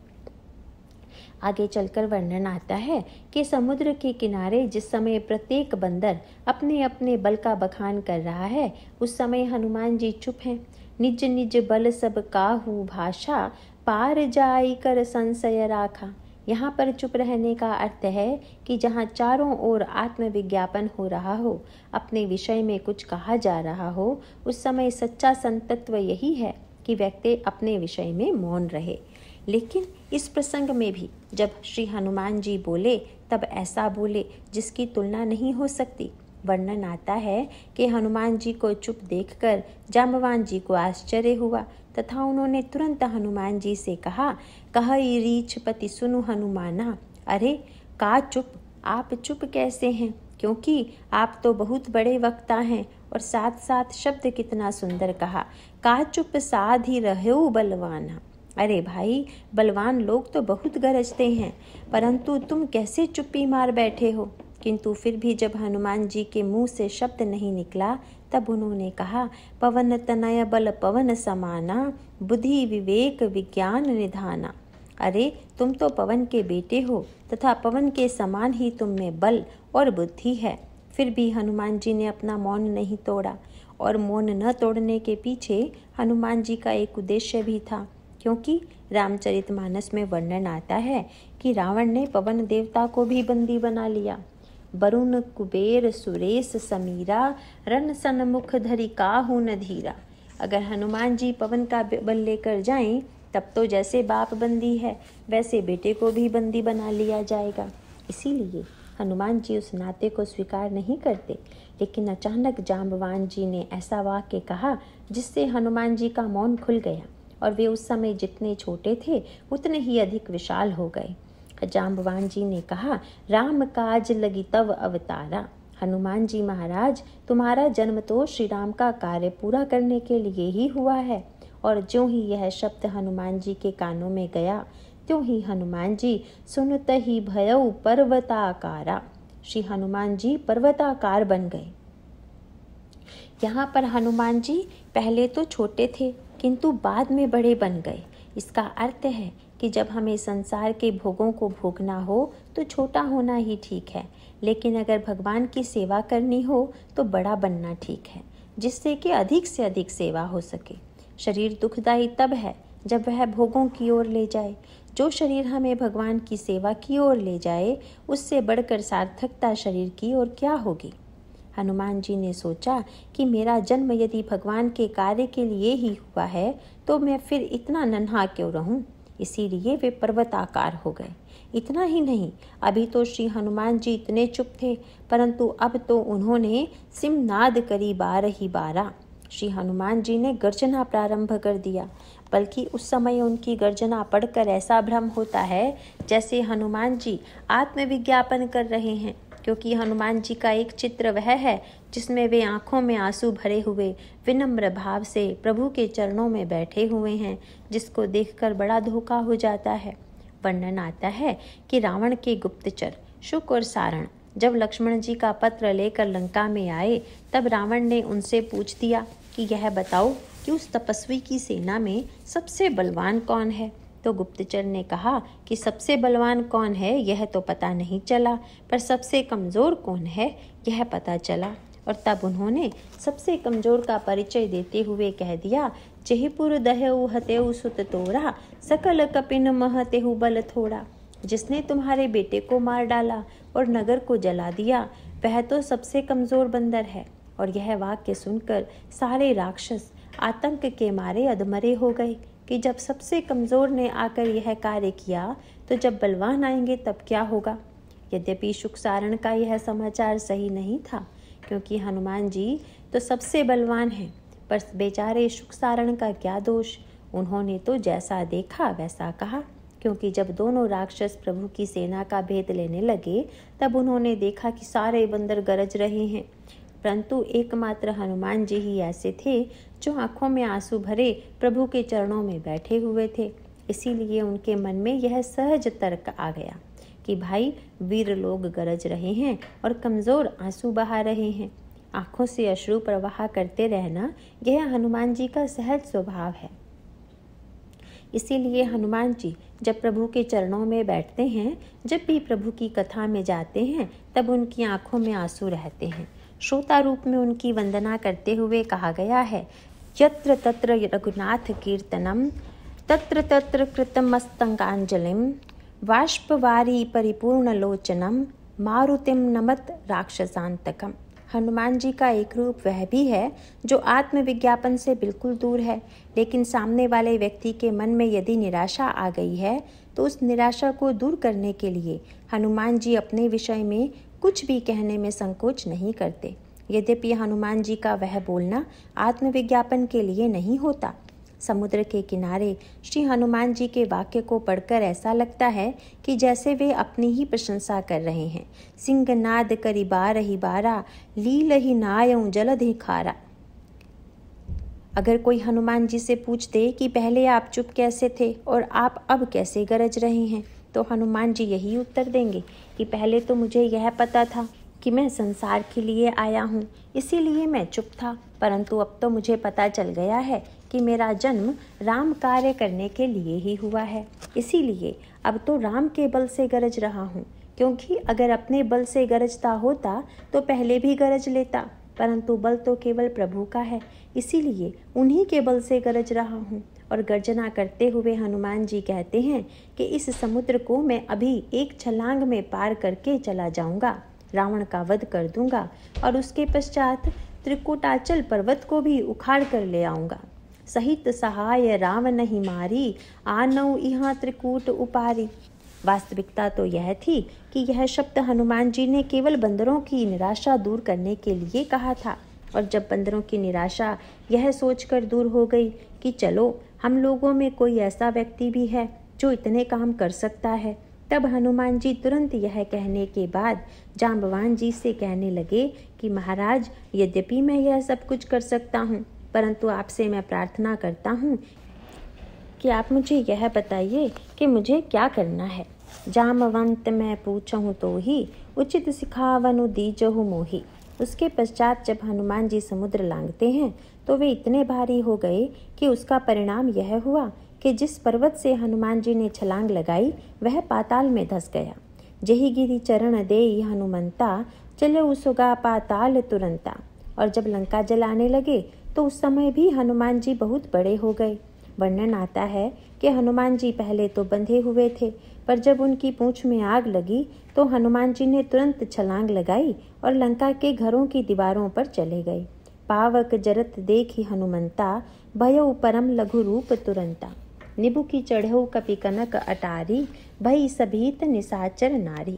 आगे चलकर वर्णन आता है कि समुद्र के किनारे जिस समय प्रत्येक बंदर अपने अपने बल का बखान कर रहा है उस समय हनुमान जी चुप हैं निज निज बल सब काहू भाषा पार जाई कर संशय राखा यहाँ पर चुप रहने का अर्थ है कि जहाँ चारों ओर आत्मविज्ञापन हो रहा हो अपने विषय में कुछ कहा जा रहा हो उस समय सच्चा संतत्व यही है कि व्यक्ति अपने विषय में मौन रहे लेकिन इस प्रसंग में भी जब श्री हनुमान जी बोले तब ऐसा बोले जिसकी तुलना नहीं हो सकती वर्णन आता है कि हनुमान जी को चुप देखकर जामवान जी को आश्चर्य हुआ तथा उन्होंने तुरंत हनुमान जी से कहा कह रीछ पति सुनु हनुमाना अरे का चुप आप चुप कैसे हैं क्योंकि आप तो बहुत बड़े वक्ता हैं और साथ साथ शब्द कितना सुंदर कहा का चुप साध ही रहे बलवान अरे भाई बलवान लोग तो बहुत गरजते हैं परंतु तुम कैसे चुप्पी मार बैठे हो किंतु फिर भी जब हनुमान जी के मुंह से शब्द नहीं निकला तब उन्होंने कहा पवन तनय बल पवन समाना बुद्धि विवेक विज्ञान निधाना अरे तुम तो पवन के बेटे हो तथा पवन के समान ही तुम में बल और बुद्धि है फिर भी हनुमान जी ने अपना मौन नहीं तोड़ा और मौन न तोड़ने के पीछे हनुमान जी का एक उद्देश्य भी था क्योंकि रामचरितमानस में वर्णन आता है कि रावण ने पवन देवता को भी बंदी बना लिया वरुण कुबेर सुरेश समीरा रन सनमुख धरी काहू न धीरा अगर हनुमान जी पवन का बल लेकर जाएं तब तो जैसे बाप बंदी है वैसे बेटे को भी बंदी बना लिया जाएगा इसीलिए हनुमान जी उस नाते को स्वीकार नहीं करते लेकिन अचानक जाम्बवान जी ने ऐसा वाक्य कहा जिससे हनुमान जी का मौन खुल गया और वे उस समय जितने छोटे थे उतने ही अधिक विशाल हो गए जाम्बवान जी ने कहा राम काज लगी तव अवतारा हनुमान जी महाराज तुम्हारा जन्म तो श्री राम का कार्य पूरा करने के लिए ही हुआ है और जो ही यह शब्द हनुमान जी के कानों में गया त्यों ही हनुमान जी सुनत ही भय पर्वताकारा श्री हनुमान जी पर्वताकार बन गए यहाँ पर हनुमान जी पहले तो छोटे थे किंतु बाद में बड़े बन गए इसका अर्थ है कि जब हमें संसार के भोगों को भोगना हो तो छोटा होना ही ठीक है लेकिन अगर भगवान की सेवा करनी हो तो बड़ा बनना ठीक है जिससे कि अधिक से अधिक सेवा हो सके शरीर दुखदायी तब है जब वह भोगों की ओर ले जाए जो शरीर हमें भगवान की सेवा की ओर ले जाए उससे बढ़कर सार्थकता शरीर की ओर क्या होगी हनुमान जी ने सोचा कि मेरा जन्म यदि भगवान के कार्य के लिए ही हुआ है तो मैं फिर इतना नन्हा क्यों रहूं? इसीलिए वे पर्वत आकार हो गए इतना ही नहीं अभी तो श्री हनुमान जी इतने चुप थे परंतु अब तो उन्होंने सिमनाद करी बार ही बारा श्री हनुमान जी ने गर्जना प्रारंभ कर दिया बल्कि उस समय उनकी गर्जना पढ़कर ऐसा भ्रम होता है जैसे हनुमान जी आत्मविज्ञापन कर रहे हैं क्योंकि हनुमान जी का एक चित्र वह है जिसमें वे आंखों में आंसू भरे हुए विनम्र भाव से प्रभु के चरणों में बैठे हुए हैं जिसको देखकर बड़ा धोखा हो जाता है वर्णन आता है कि रावण के गुप्तचर शुक और सारण जब लक्ष्मण जी का पत्र लेकर लंका में आए तब रावण ने उनसे पूछ दिया कि यह बताओ कि उस तपस्वी की सेना में सबसे बलवान कौन है तो गुप्तचर ने कहा कि सबसे बलवान कौन है यह तो पता नहीं चला पर सबसे कमज़ोर कौन है यह पता चला और तब उन्होंने सबसे कमज़ोर का परिचय देते हुए कह दिया चेहपुर दहु हतेउ सुत तोरा सकल कपिन महतेहु बल थोड़ा जिसने तुम्हारे बेटे को मार डाला और नगर को जला दिया वह तो सबसे कमज़ोर बंदर है और यह वाक्य सुनकर सारे राक्षस आतंक के मारे अधमरे हो गए कि जब सबसे कमज़ोर ने आकर यह कार्य किया तो जब बलवान आएंगे तब क्या होगा यद्यपि शुकसारण का यह समाचार सही नहीं था क्योंकि हनुमान जी तो सबसे बलवान हैं पर बेचारे शुकसारण का क्या दोष उन्होंने तो जैसा देखा वैसा कहा क्योंकि जब दोनों राक्षस प्रभु की सेना का भेद लेने लगे तब उन्होंने देखा कि सारे बंदर गरज रहे हैं परंतु एकमात्र हनुमान जी ही ऐसे थे जो आंखों में आंसू भरे प्रभु के चरणों में बैठे हुए थे इसीलिए उनके मन में यह सहज तर्क आ गया कि भाई वीर लोग गरज रहे हैं और कमज़ोर आंसू बहा रहे हैं आंखों से अश्रु प्रवाह करते रहना यह हनुमान जी का सहज स्वभाव है इसीलिए हनुमान जी जब प्रभु के चरणों में बैठते हैं जब भी प्रभु की कथा में जाते हैं तब उनकी आंखों में आंसू रहते हैं श्रोता रूप में उनकी वंदना करते हुए कहा गया है यत्र तत्र रघुनाथ कीर्तनम तत्र तत्र कृतमस्तंगाजलि बाष्पवारी लोचनम मारुतिम नमत राक्षसांतक हनुमान जी का एक रूप वह भी है जो आत्मविज्ञापन से बिल्कुल दूर है लेकिन सामने वाले व्यक्ति के मन में यदि निराशा आ गई है तो उस निराशा को दूर करने के लिए हनुमान जी अपने विषय में कुछ भी कहने में संकोच नहीं करते यद्यपि हनुमान जी का वह बोलना आत्मविज्ञापन के लिए नहीं होता समुद्र के किनारे श्री हनुमान जी के वाक्य को पढ़कर ऐसा लगता है कि जैसे वे अपनी ही प्रशंसा कर रहे हैं सिंह नाद करी बार ही बारा लील ही नायऊ जलध ही खारा अगर कोई हनुमान जी से पूछ दे कि पहले आप चुप कैसे थे और आप अब कैसे गरज रहे हैं तो हनुमान जी यही उत्तर देंगे कि पहले तो मुझे यह पता था कि मैं संसार के लिए आया हूँ इसीलिए मैं चुप था परंतु अब तो मुझे पता चल गया है कि मेरा जन्म राम कार्य करने के लिए ही हुआ है इसीलिए अब तो राम के बल से गरज रहा हूँ क्योंकि अगर अपने बल से गरजता होता तो पहले भी गरज लेता परंतु बल तो केवल प्रभु का है इसीलिए उन्हीं के बल से गरज रहा हूँ और गर्जना करते हुए हनुमान जी कहते हैं कि इस समुद्र को मैं अभी एक छलांग में पार करके चला जाऊँगा रावण का वध कर दूंगा और उसके पश्चात त्रिकुटाचल पर्वत को भी उखाड़ कर ले आऊँगा सहित सहाय राम नहीं मारी आनऊ यहाँ त्रिकूट उपारी वास्तविकता तो यह थी कि यह शब्द हनुमान जी ने केवल बंदरों की निराशा दूर करने के लिए कहा था और जब बंदरों की निराशा यह सोचकर दूर हो गई कि चलो हम लोगों में कोई ऐसा व्यक्ति भी है जो इतने काम कर सकता है तब हनुमान जी तुरंत यह कहने के बाद जाम्बवान जी से कहने लगे कि महाराज यद्यपि मैं यह सब कुछ कर सकता हूँ परंतु आपसे मैं प्रार्थना करता हूँ कि आप मुझे यह बताइए कि मुझे क्या करना है जामवंत मैं पूछूँ तो ही उचित सिखावनु दीजहु मोही उसके पश्चात जब हनुमान जी समुद्र लांगते हैं तो वे इतने भारी हो गए कि उसका परिणाम यह हुआ कि जिस पर्वत से हनुमान जी ने छलांग लगाई वह पाताल में धस गया जही गिरी चरण दे हनुमंता चले उसोगा पाताल तुरंता और जब लंका जलाने लगे तो उस समय भी हनुमान जी बहुत बड़े हो गए वर्णन आता है कि हनुमान जी पहले तो बंधे हुए थे पर जब उनकी पूँछ में आग लगी तो हनुमान जी ने तुरंत छलांग लगाई और लंका के घरों की दीवारों पर चले गए पावक जरत देखी हनुमंता भयो परम लघु रूप तुरंता निबु की चढ़ऊ कपि कनक अटारी भई सभीत निसाचर नारी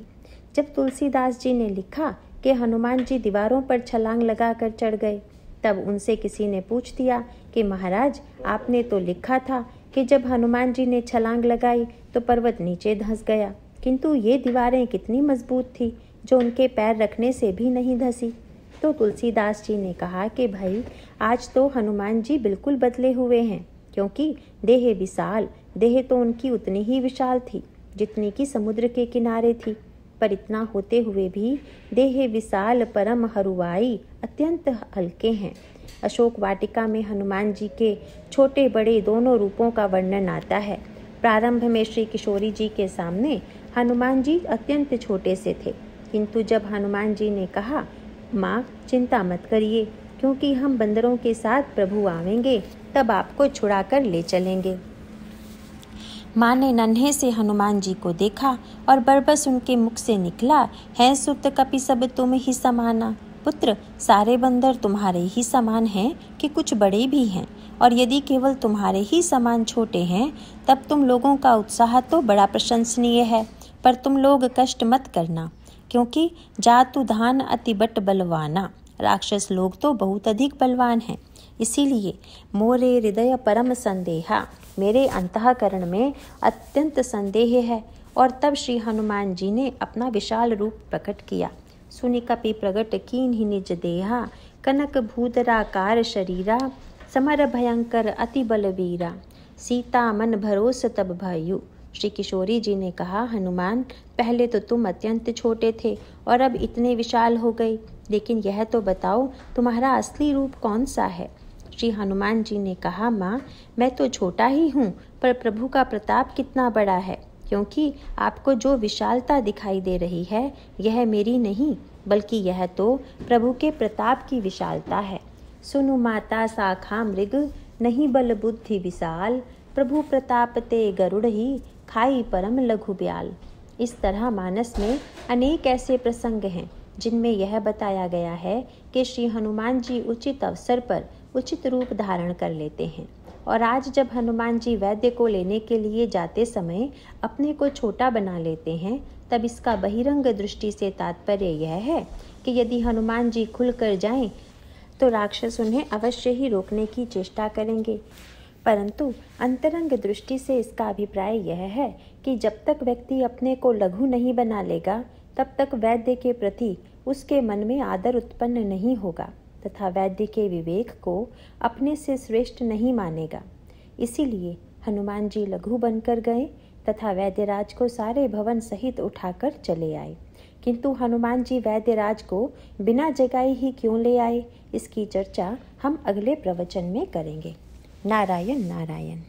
जब तुलसीदास जी ने लिखा कि हनुमान जी दीवारों पर छलांग लगाकर चढ़ गए तब उनसे किसी ने पूछ दिया कि महाराज आपने तो लिखा था कि जब हनुमान जी ने छलांग लगाई तो पर्वत नीचे धंस गया किंतु ये दीवारें कितनी मजबूत थी जो उनके पैर रखने से भी नहीं धसी तो तुलसीदास जी ने कहा कि भाई आज तो हनुमान जी बिल्कुल बदले हुए हैं क्योंकि देह विशाल देह तो उनकी उतनी ही विशाल थी जितनी कि समुद्र के किनारे थी पर इतना होते हुए भी देह विशाल परम हरुवाई अत्यंत हल्के हैं अशोक वाटिका में हनुमान जी के छोटे बड़े दोनों रूपों का वर्णन आता है प्रारंभ में श्री किशोरी जी के सामने हनुमान जी अत्यंत छोटे से थे किंतु जब हनुमान जी ने कहा माँ चिंता मत करिए क्योंकि हम बंदरों के साथ प्रभु आवेंगे तब आपको छुड़ा कर ले चलेंगे माँ ने नन्हे से हनुमान जी को देखा और बरबस उनके मुख से निकला है सुप्त कपि सब तुम ही समाना पुत्र सारे बंदर तुम्हारे ही समान हैं कि कुछ बड़े भी हैं और यदि केवल तुम्हारे ही समान छोटे हैं तब तुम लोगों का उत्साह तो बड़ा प्रशंसनीय है पर तुम लोग कष्ट मत करना क्योंकि जातु धान अति बट बलवाना राक्षस लोग तो बहुत अधिक बलवान हैं इसीलिए मोरे हृदय परम संदेहा मेरे अंतकरण में अत्यंत संदेह है और तब श्री हनुमान जी ने अपना विशाल रूप प्रकट किया सुनिकपि प्रकट कीन ही निज देहा कनक भूतराकार शरीरा समर भयंकर अति बलवीरा सीता मन भरोस तब भयु श्री किशोरी जी ने कहा हनुमान पहले तो तुम अत्यंत छोटे थे और अब इतने विशाल हो गए लेकिन यह तो बताओ तुम्हारा असली रूप कौन सा है श्री हनुमान जी ने कहा माँ मैं तो छोटा ही हूँ पर प्रभु का प्रताप कितना बड़ा है क्योंकि आपको जो विशालता दिखाई दे रही है यह मेरी नहीं बल्कि यह तो प्रभु के प्रताप की विशालता है सुनु माता साखा मृग नहीं बल बुद्धि विशाल प्रभु प्रताप ते गरुड़ ही खाई परम लघु ब्याल इस तरह मानस में अनेक ऐसे प्रसंग हैं जिनमें यह बताया गया है कि श्री हनुमान जी उचित अवसर पर उचित रूप धारण कर लेते हैं और आज जब हनुमान जी वैद्य को लेने के लिए जाते समय अपने को छोटा बना लेते हैं तब इसका बहिरंग दृष्टि से तात्पर्य यह है कि यदि हनुमान जी खुल कर जाएं तो राक्षस उन्हें अवश्य ही रोकने की चेष्टा करेंगे परंतु अंतरंग दृष्टि से इसका अभिप्राय यह है कि जब तक व्यक्ति अपने को लघु नहीं बना लेगा तब तक वैद्य के प्रति उसके मन में आदर उत्पन्न नहीं होगा तथा वैद्य के विवेक को अपने से श्रेष्ठ नहीं मानेगा इसीलिए हनुमान जी लघु बनकर गए तथा वैद्यराज को सारे भवन सहित उठाकर चले आए किंतु हनुमान जी वैद्यराज को बिना जगाए ही क्यों ले आए इसकी चर्चा हम अगले प्रवचन में करेंगे नारायण नारायण